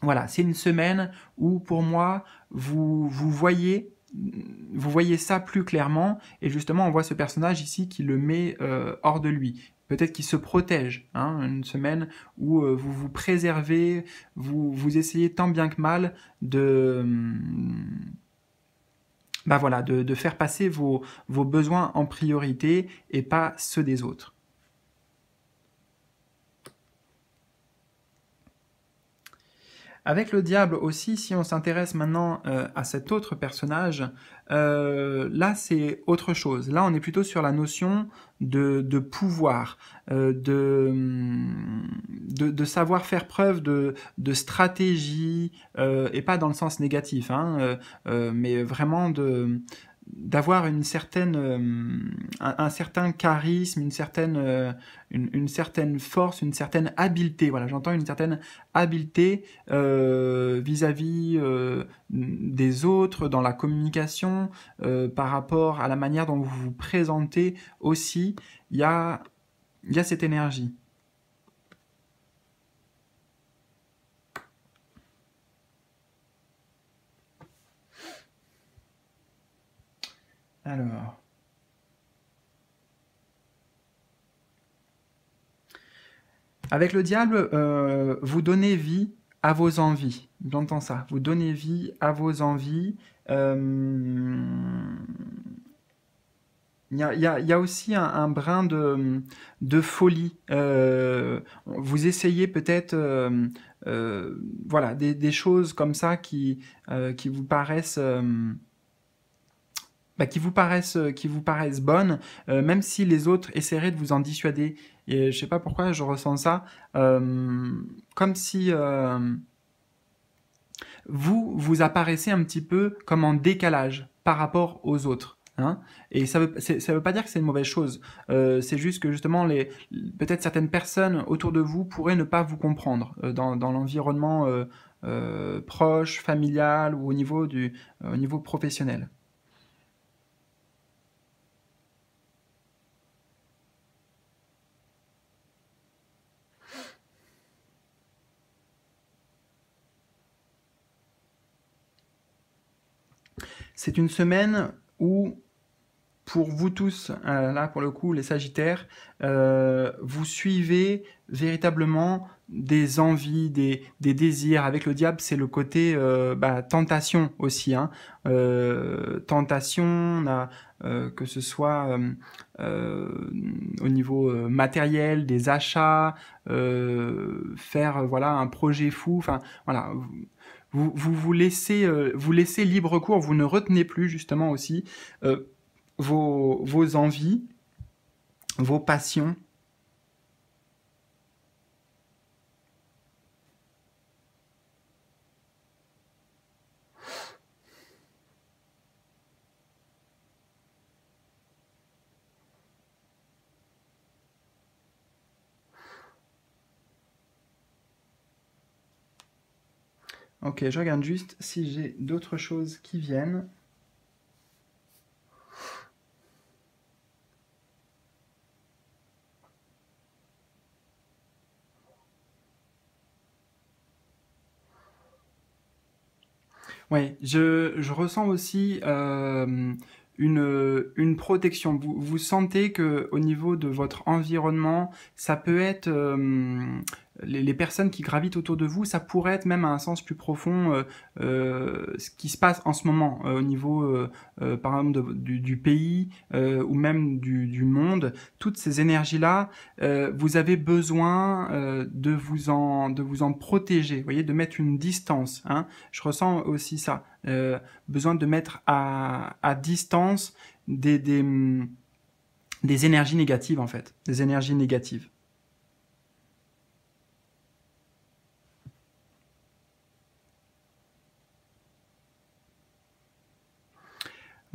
voilà, c'est une semaine où pour moi, vous, vous voyez vous voyez ça plus clairement, et justement on voit ce personnage ici qui le met euh, hors de lui. Peut-être qu'il se protège, hein, une semaine où euh, vous vous préservez, vous, vous essayez tant bien que mal de... Bah voilà, de, faire passer vos besoins en priorité et pas ceux des autres. Avec le diable aussi, si on s'intéresse maintenant euh, à cet autre personnage, euh, là c'est autre chose. Là on est plutôt sur la notion de, pouvoir, euh, de, savoir faire preuve de, stratégie, et pas dans le sens négatif, hein, mais vraiment de d'avoir une certaine euh, un, certain charisme euh, une certaine force une certaine habileté voilà j'entends une certaine habileté euh, vis-à-vis des autres dans la communication par rapport à la manière dont vous vous présentez aussi il il y a cette énergie Alors. Avec le diable, euh, vous donnez vie à vos envies. J'entends ça. Vous donnez vie à vos envies. Il euh, y, a, aussi un, brin de, folie. Euh, vous essayez peut-être voilà, des, choses comme ça qui, qui vous paraissent bah, qui vous paraissent euh, qui vous paraissent bonnes, euh, même si les autres essaieraient de vous en dissuader. Et euh, je sais pas pourquoi je ressens ça, euh, comme si vous vous apparaissez un petit peu comme en décalage par rapport aux autres. Hein et ça veut, ça veut pas dire que c'est une mauvaise chose. Euh, c'est juste que justement, les, peut-être certaines personnes autour de vous pourraient ne pas vous comprendre dans, dans l'environnement euh, proche, familial ou au niveau, du, au niveau professionnel. C'est une semaine où, pour vous tous, hein, là pour le coup, les Sagittaires, euh, vous suivez véritablement des envies, des, désirs. Avec le diable, c'est le côté euh, bah, tentation aussi. Hein. Euh, tentation, que ce soit au niveau matériel, des achats, faire voilà un projet fou. Enfin voilà, vous, euh, vous, laissez, libre cours, vous ne retenez plus justement aussi euh, vos envies, vos passions, Ok, je regarde juste si j'ai d'autres choses qui viennent. Oui, je, ressens aussi euh, une, une, protection. Vous, sentez que au niveau de votre environnement, ça peut être euh, les, personnes qui gravitent autour de vous, ça pourrait être même à un sens plus profond euh, euh, ce qui se passe en ce moment euh, au niveau, par exemple, du, pays ou même du, monde. Toutes ces énergies-là, vous avez besoin de vous en de vous en protéger. voyez, de mettre une distance. Hein. Je ressens aussi ça, besoin de mettre à, distance des, des énergies négatives en fait, des énergies négatives.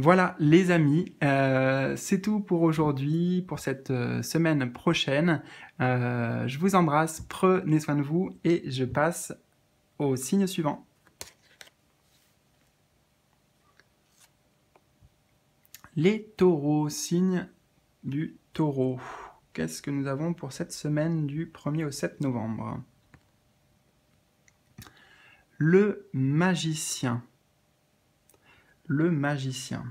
Voilà les amis, euh, c'est tout pour aujourd'hui, pour cette euh, semaine prochaine. Euh, je vous embrasse, prenez soin de vous et je passe au signe suivant. Les taureaux, signe du taureau. Qu'est-ce que nous avons pour cette semaine du 1er au 7 novembre Le magicien le magicien.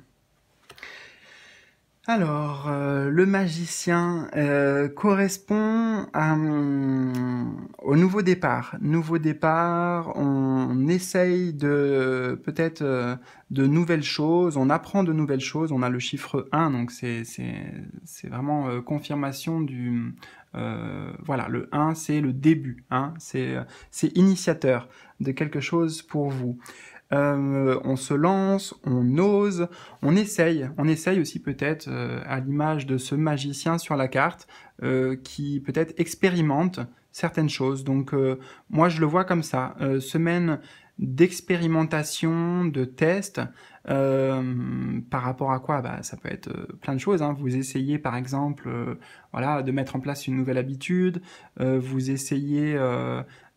Alors, euh, le magicien euh, correspond à, mm, au nouveau départ. Nouveau départ, on essaye de peut-être euh, de nouvelles choses, on apprend de nouvelles choses, on a le chiffre 1, donc c'est vraiment confirmation du... voilà, le 1, c'est le début, hein. c'est initiateur de quelque chose pour vous. Euh, on se lance, on ose, on essaye, on essaye aussi peut-être euh, à l'image de ce magicien sur la carte euh, qui peut-être expérimente certaines choses. Donc moi je le vois comme ça, semaine d'expérimentation, de test par rapport à quoi bah, Ça peut être plein de choses. Hein. Vous essayez par exemple voilà, de mettre en place une nouvelle habitude, vous essayez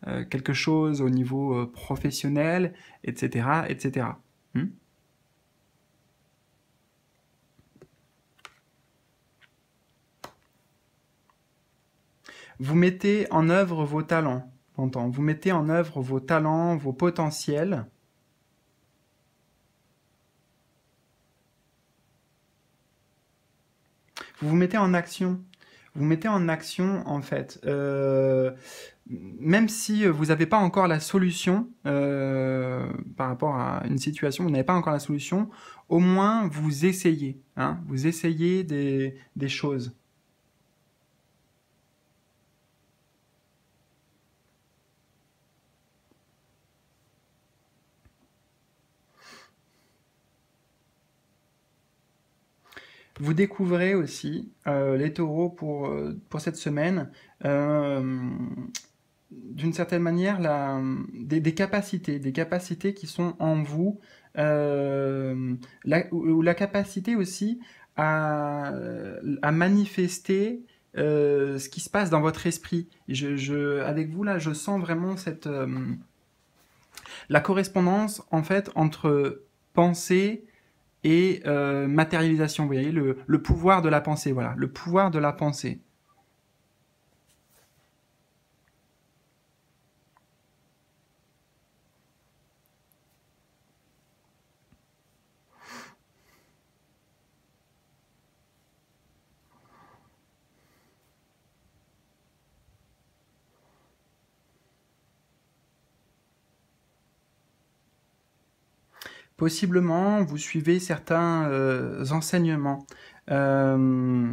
euh, quelque chose au niveau euh, professionnel, etc. etc. Hmm? vous mettez en œuvre vos talents, Vous mettez en œuvre vos talents, vos potentiels. Vous vous mettez en action. Vous mettez en action, en fait. Euh, même si vous n'avez pas encore la solution euh, par rapport à une situation, vous n'avez pas encore la solution, au moins vous essayez. Hein. vous essayez des, choses. Vous découvrez aussi euh, les taureaux pour, euh, pour cette semaine. Euh, d'une certaine manière des, capacités, des capacités qui sont en vous, euh, ou, la capacité aussi à, manifester euh, ce qui se passe dans votre esprit. Je, avec vous là, je sens vraiment cette euh, la correspondance en fait entre pensée et matérialisation. Vous voyez le pouvoir de la pensée, voilà, le pouvoir de la pensée. possiblement vous suivez certains euh, enseignements. Euh,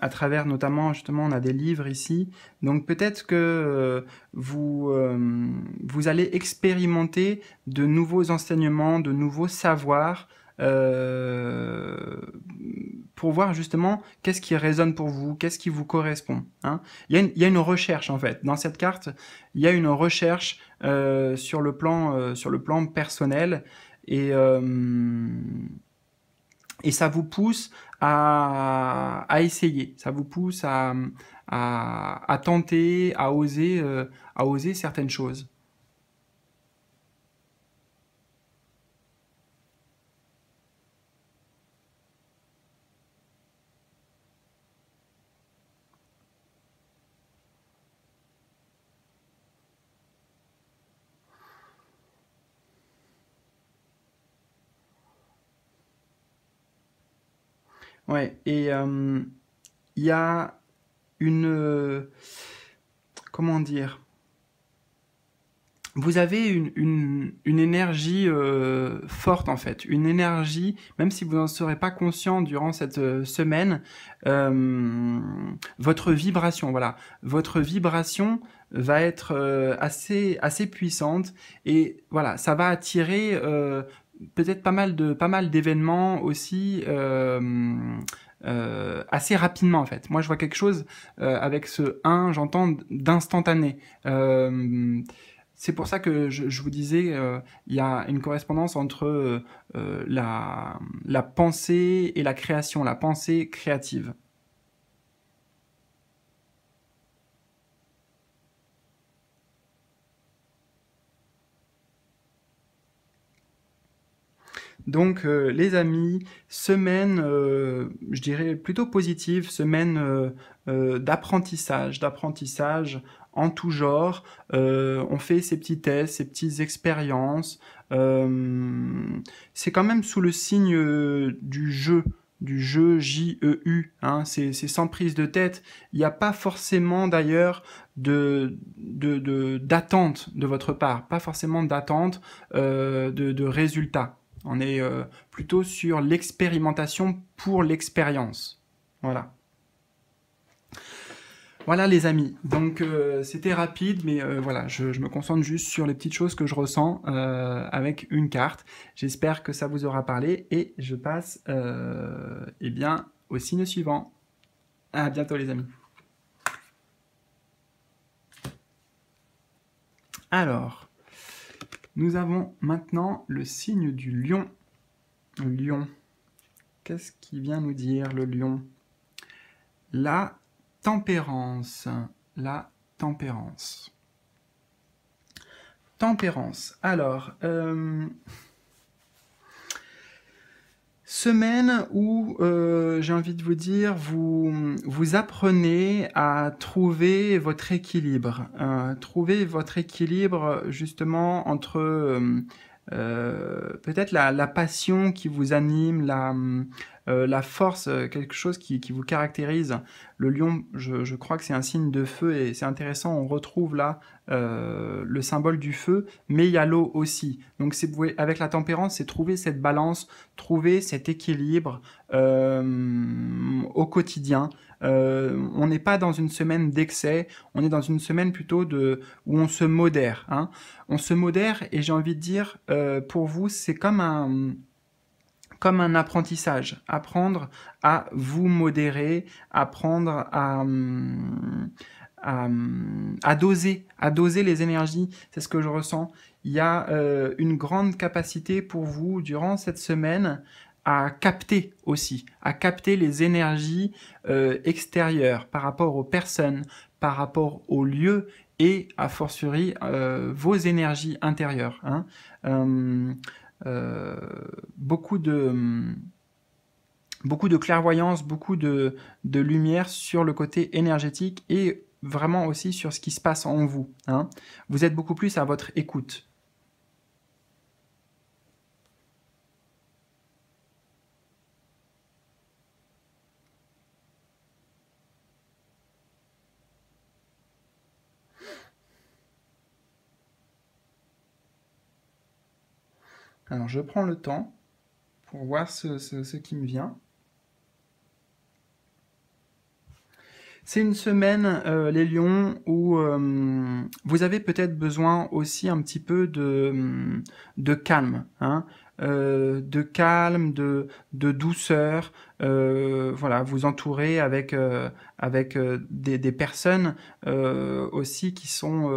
à travers notamment justement on a des livres ici donc peut-être que euh, vous vous allez expérimenter de nouveaux enseignements de nouveaux savoirs pour voir justement qu'est-ce qui résonne pour vous qu'est-ce qui vous correspond hein. il, y a une, recherche en fait dans cette carte il y a une recherche sur le plan sur le plan personnel et, euh, et ça vous pousse à, à, essayer, ça vous pousse à, à, tenter, à oser, euh, à oser certaines choses. Ouais, et euh, il y a une... comment dire vous avez une, énergie euh, forte en fait, une énergie, même si vous n'en serez pas conscient durant cette euh, semaine, votre vibration, voilà, votre vibration va être assez assez puissante et voilà, ça va attirer peut-être pas mal de pas mal d'événements aussi euh, euh, assez rapidement en fait. Moi je vois quelque chose euh, avec ce 1, j'entends d'instantané. c'est pour ça que je, vous disais, il y a une correspondance entre la pensée et la création, la pensée créative. Donc euh, les amis, semaine, euh, je dirais plutôt positive, semaine euh, d'apprentissage, d'apprentissage en tout genre. on fait ces petits tests, ces petites expériences. c'est quand même sous le signe du jeu du jeu j JEU. Hein, c'est sans prise de tête. Il n'y a pas forcément d'ailleurs de d'attente de, votre part, pas forcément d'attente de, de on est euh, plutôt sur l'expérimentation pour l'expérience. Voilà. Voilà les amis, donc euh, c'était rapide, mais euh, voilà, je, me concentre juste sur les petites choses que je ressens avec une carte. J'espère que ça vous aura parlé et je passe eh bien, au signe suivant. À bientôt les amis. Alors, nous avons maintenant le signe du lion. Lion. Qu'est-ce qui vient nous dire le lion La tempérance. La tempérance. Tempérance. Alors, euh, Semaine où, euh, j'ai envie de vous dire, vous, vous apprenez à trouver votre équilibre. Hein. trouver votre équilibre justement entre euh, euh, peut-être la, passion qui vous anime, la, euh, la force, euh, quelque chose qui, qui, vous caractérise. Le lion, je, je crois que c'est un signe de feu et c'est intéressant, on retrouve là le symbole du feu, mais il y a l'eau aussi. Donc c'est, avec la tempérance, c'est trouver cette balance, trouver cet équilibre au quotidien euh, on n'est pas dans une semaine d'excès, on est dans une semaine plutôt de où on se modère. Hein. On se modère et j'ai envie de dire, euh, pour vous, c'est comme un comme un apprentissage, apprendre à vous modérer, apprendre à, doser, à doser les énergies, c'est ce que je ressens. Il y a euh, une grande capacité pour vous durant cette semaine à capter aussi, à capter les énergies euh, extérieures par rapport aux personnes, par rapport aux lieux et a fortiori euh, vos énergies intérieures. Hein. Euh, beaucoup de beaucoup de clairvoyance, beaucoup de, lumière sur le côté énergétique et vraiment aussi sur ce qui se passe en vous. Hein. Vous êtes beaucoup plus à votre écoute. Alors je prends le temps pour voir ce, qui me vient. C'est une semaine, euh, les lions, où euh, vous avez peut-être besoin aussi un petit peu de, de calme. Hein. Euh, de calme, de, de douceur. voilà, vous entourez avec, avec des, des, personnes aussi qui sont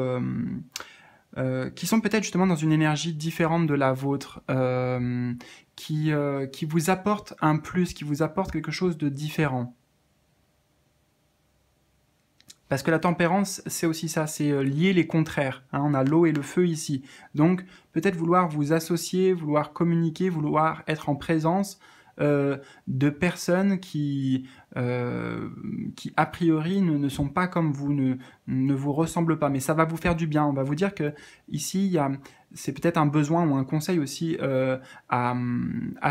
euh, qui sont peut-être justement dans une énergie différente de la vôtre, euh, euh, qui, vous apporte un plus, qui vous apporte quelque chose de différent. Parce que la tempérance, c'est aussi ça, c'est lier les contraires. Hein. on a l'eau et le feu ici. Donc peut-être vouloir vous associer, vouloir communiquer, vouloir être en présence euh, de personnes qui, euh, qui a priori ne, sont pas comme vous, ne, vous ressemblent pas. Mais ça va vous faire du bien. On va vous dire que ici, c'est peut-être un besoin ou un conseil aussi euh, à,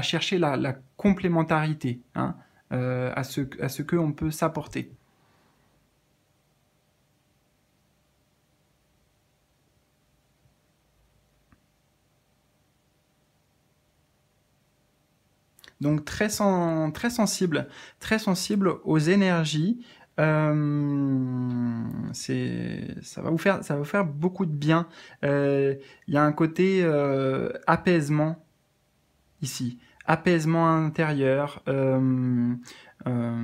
chercher la, complémentarité, hein, à ce, à ce qu'on peut s'apporter. donc très, très sensible, très sensible aux énergies. Euh, ça va vous faire, ça faire beaucoup de bien. Euh, il y a un côté euh, apaisement ici, apaisement intérieur. Euh,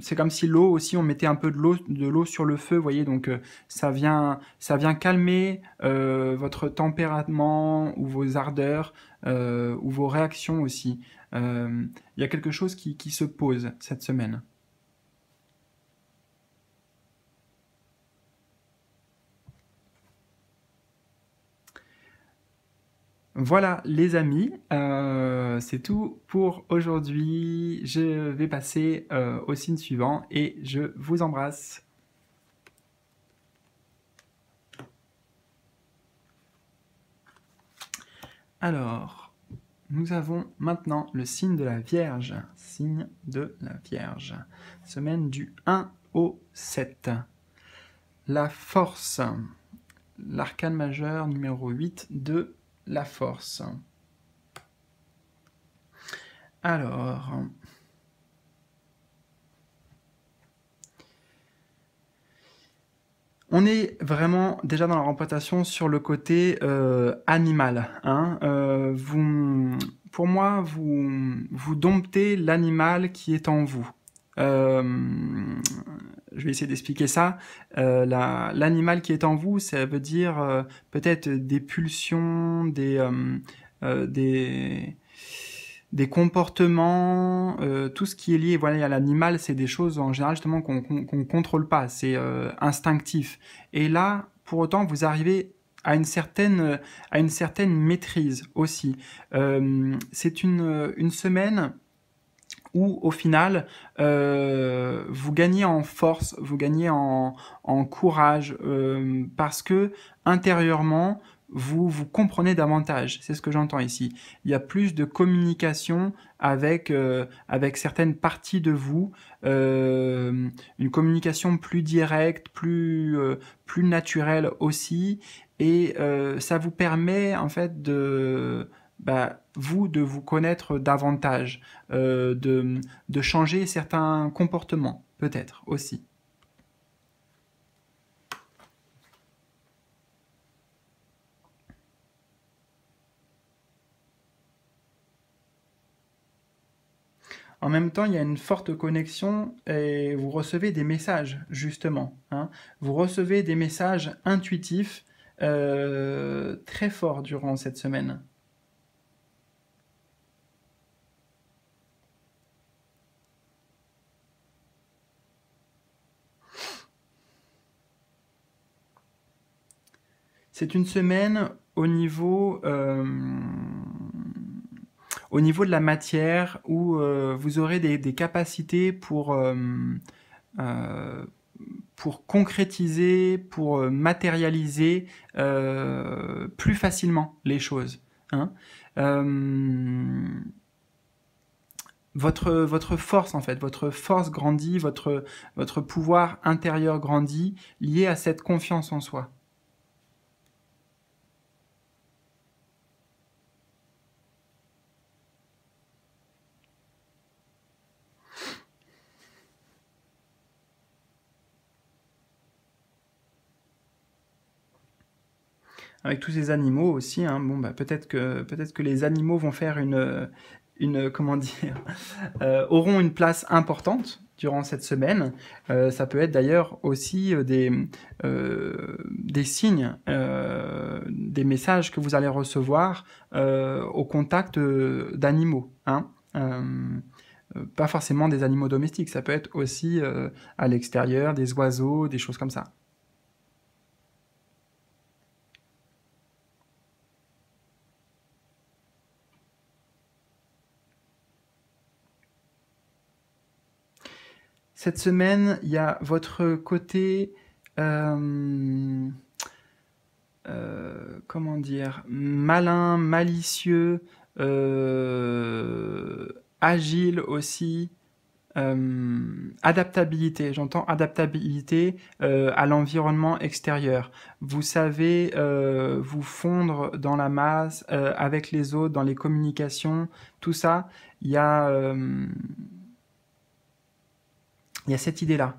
c'est comme si l'eau aussi, on mettait un peu de l'eau, de l'eau sur le feu, vous voyez, donc euh, ça, vient, ça vient calmer euh, votre tempérament ou vos ardeurs ou vos réactions aussi. Il y a quelque chose qui se pose cette semaine. Voilà les amis, euh, c'est tout pour aujourd'hui. Je vais passer euh, au signe suivant et je vous embrasse. Alors, nous avons maintenant le signe de la Vierge. Signe de la Vierge. Semaine du 1 au 7. La force. L'arcane majeur numéro 8 de la force. Alors, on est vraiment déjà dans la représentation sur le côté euh, animal. Hein. Euh, vous, pour moi, vous, vous domptez l'animal qui est en vous. Euh, je vais essayer d'expliquer ça. Euh, l'animal qui est en vous, ça veut dire euh, peut-être des pulsions, des, euh, des, comportements, tout ce qui est lié voilà, à l'animal, c'est des choses en général justement qu'on ne contrôle pas, c'est instinctif. Et là, pour autant, vous arrivez à une certaine, à une certaine maîtrise aussi. c'est une, une semaine où au final euh, vous gagnez en force, vous gagnez en, courage euh, parce que intérieurement vous vous comprenez davantage. C'est ce que j'entends ici. Il y a plus de communication avec euh, avec certaines parties de vous, une communication plus directe, plus plus naturelle aussi, et ça vous permet en fait de bah, vous, de vous connaître davantage, euh, de, changer certains comportements, peut-être aussi. En même temps, il y a une forte connexion et vous recevez des messages, justement. Hein. Vous recevez des messages intuitifs euh, très forts durant cette semaine. C'est une semaine au niveau, euh, au niveau de la matière où euh, vous aurez des, capacités pour, euh, pour concrétiser, pour matérialiser plus facilement les choses. Hein. votre, votre force en fait, votre force grandit, votre, votre pouvoir intérieur grandit lié à cette confiance en soi. avec tous ces animaux aussi. Hein. Bon, bah, peut-être que, les animaux vont faire une, comment dire, euh, auront une place importante durant cette semaine. Euh, ça peut être d'ailleurs aussi euh, des, signes, des messages que vous allez recevoir au contact d'animaux. Hein. pas forcément des animaux domestiques, ça peut être aussi à l'extérieur, des oiseaux, des choses comme ça. Cette semaine, il y a votre côté... Euh, euh, comment dire Malin, malicieux, euh, agile aussi. adaptabilité, j'entends adaptabilité à l'environnement extérieur. Vous savez vous fondre dans la masse, avec les autres, dans les communications, tout ça. Il y a il y a cette idée-là.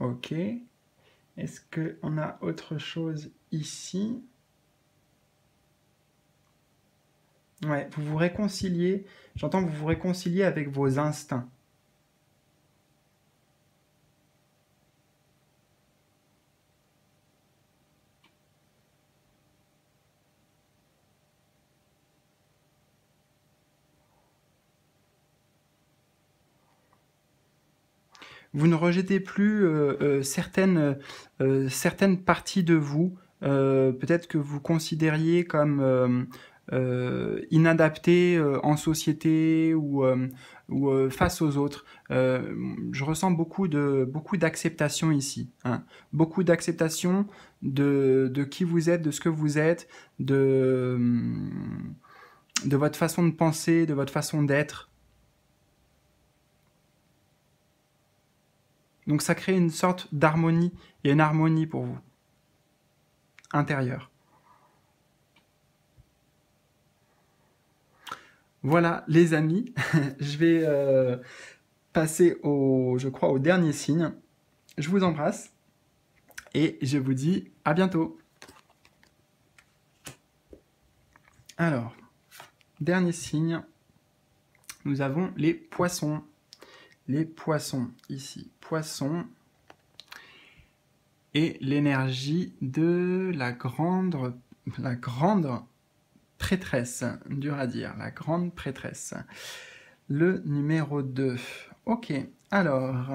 Ok. Est-ce qu'on a autre chose ici Ouais, vous vous réconciliez, j'entends vous vous réconciliez avec vos instincts. vous ne rejetez plus euh, euh, certaines, euh, certaines parties de vous, peut-être que vous considériez comme euh, inadapté en société ou, face aux autres. je ressens beaucoup de beaucoup d'acceptation ici, hein. beaucoup d'acceptation de, de, qui vous êtes, de ce que vous êtes, de de votre façon de penser, de votre façon d'être. Donc ça crée une sorte d'harmonie. et une harmonie pour vous. Intérieure. Voilà les amis, je vais euh, passer au, je crois, au dernier signe. Je vous embrasse et je vous dis à bientôt. Alors, dernier signe, nous avons les poissons. Les poissons ici poisson et l'énergie de la grande, la grande prêtresse, dur à dire, la grande prêtresse. Le numéro 2. Ok, alors,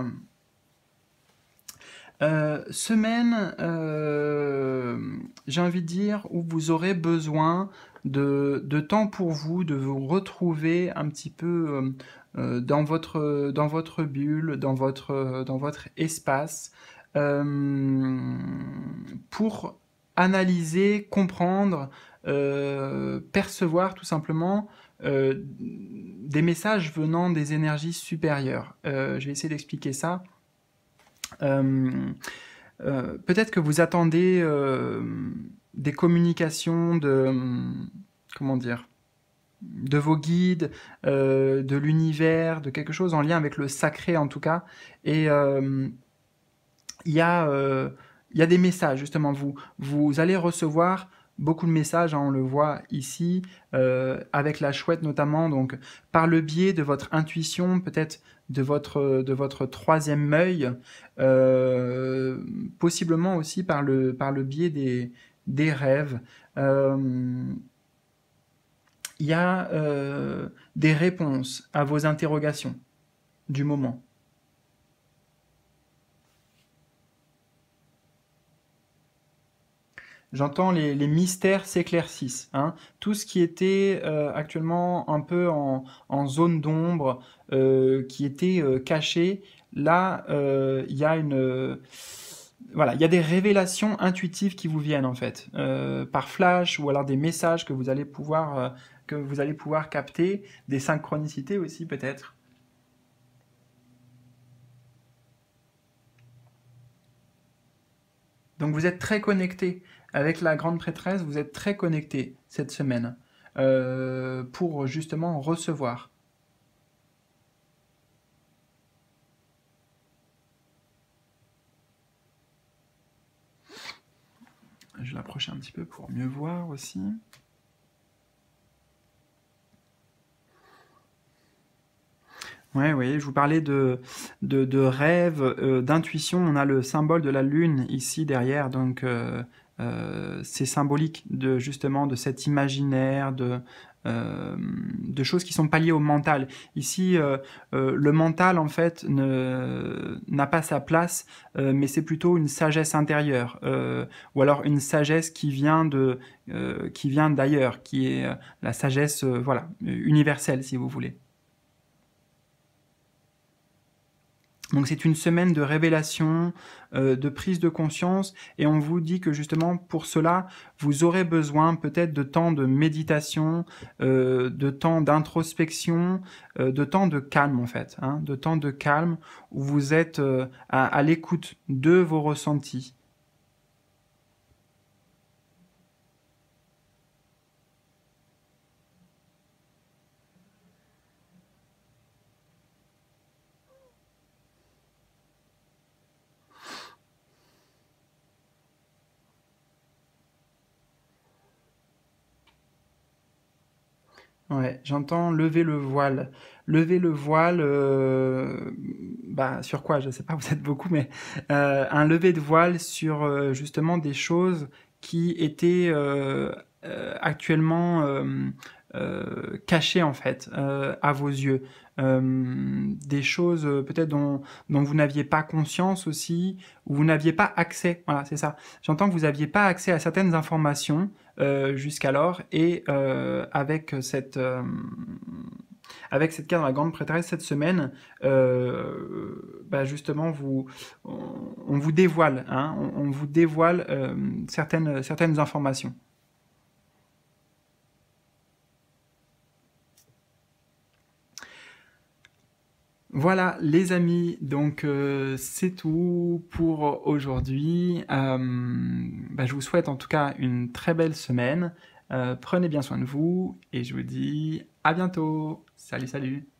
euh, semaine, euh, j'ai envie de dire, où vous aurez besoin de, temps pour vous, de vous retrouver un petit peu euh, euh, dans votre dans votre bulle, dans votre dans votre espace euh, pour analyser, comprendre, euh, percevoir tout simplement des messages venant des énergies supérieures. je vais essayer d'expliquer ça. Peut-être que vous attendez des communications de... Comment dire de vos guides, euh, de l'univers, de quelque chose en lien avec le sacré en tout cas. Et euh, euh, il y, a des messages justement. Vous, vous allez recevoir beaucoup de messages, hein, on le voit ici, avec la chouette notamment, donc par le biais de votre intuition, peut-être de votre, de votre troisième œil, possiblement aussi par le, par le biais des, des rêves il y a euh, des réponses à vos interrogations du moment. J'entends les, mystères s'éclaircissent. Hein. Tout ce qui était euh, actuellement un peu en, zone d'ombre, euh, qui était caché, là, il y a une voilà, il y des révélations intuitives qui vous viennent en fait, par flash ou alors des messages que vous allez pouvoir vous allez pouvoir capter des synchronicités aussi peut-être. Donc vous êtes très connecté avec la grande prêtresse, vous êtes très connecté cette semaine euh, pour justement recevoir. Je l'approche un petit peu pour mieux voir aussi. Oui, oui, je vous parlais de, rêve, euh, d'intuition. On a le symbole de la lune ici derrière, donc euh, euh, c'est symbolique de justement de cet imaginaire, de, choses qui sont pas liées au mental. Ici, le mental en fait n'a pas sa place, mais c'est plutôt une sagesse intérieure, ou alors une sagesse qui vient de qui vient d'ailleurs, qui est la sagesse voilà universelle si vous voulez. Donc c'est une semaine de révélation, euh, de prise de conscience, et on vous dit que justement pour cela, vous aurez besoin peut-être de temps de méditation, euh, de temps d'introspection, euh, de temps de calme en fait, hein, de temps de calme où vous êtes à l'écoute de vos ressentis, Ouais, j'entends lever le voile. Lever le voile, euh, bah, sur quoi Je sais pas, vous êtes beaucoup, mais euh, un lever de voile sur euh, justement des choses qui étaient euh, euh, actuellement cachées en fait à vos yeux. des choses peut-être dont, dont vous n'aviez pas conscience aussi, ou vous n'aviez pas accès. Voilà, c'est ça. J'entends que vous n'aviez pas accès à certaines informations euh, jusqu'alors. Et euh, avec cette euh, avec cette carte dans la grande prêtresse cette semaine, bah, justement, on, vous dévoile, hein. on, vous dévoile certaines informations. Voilà les amis, donc euh, c'est tout pour aujourd'hui. Euh, bah, je vous souhaite en tout cas une très belle semaine. Euh, prenez bien soin de vous et je vous dis à bientôt. Salut salut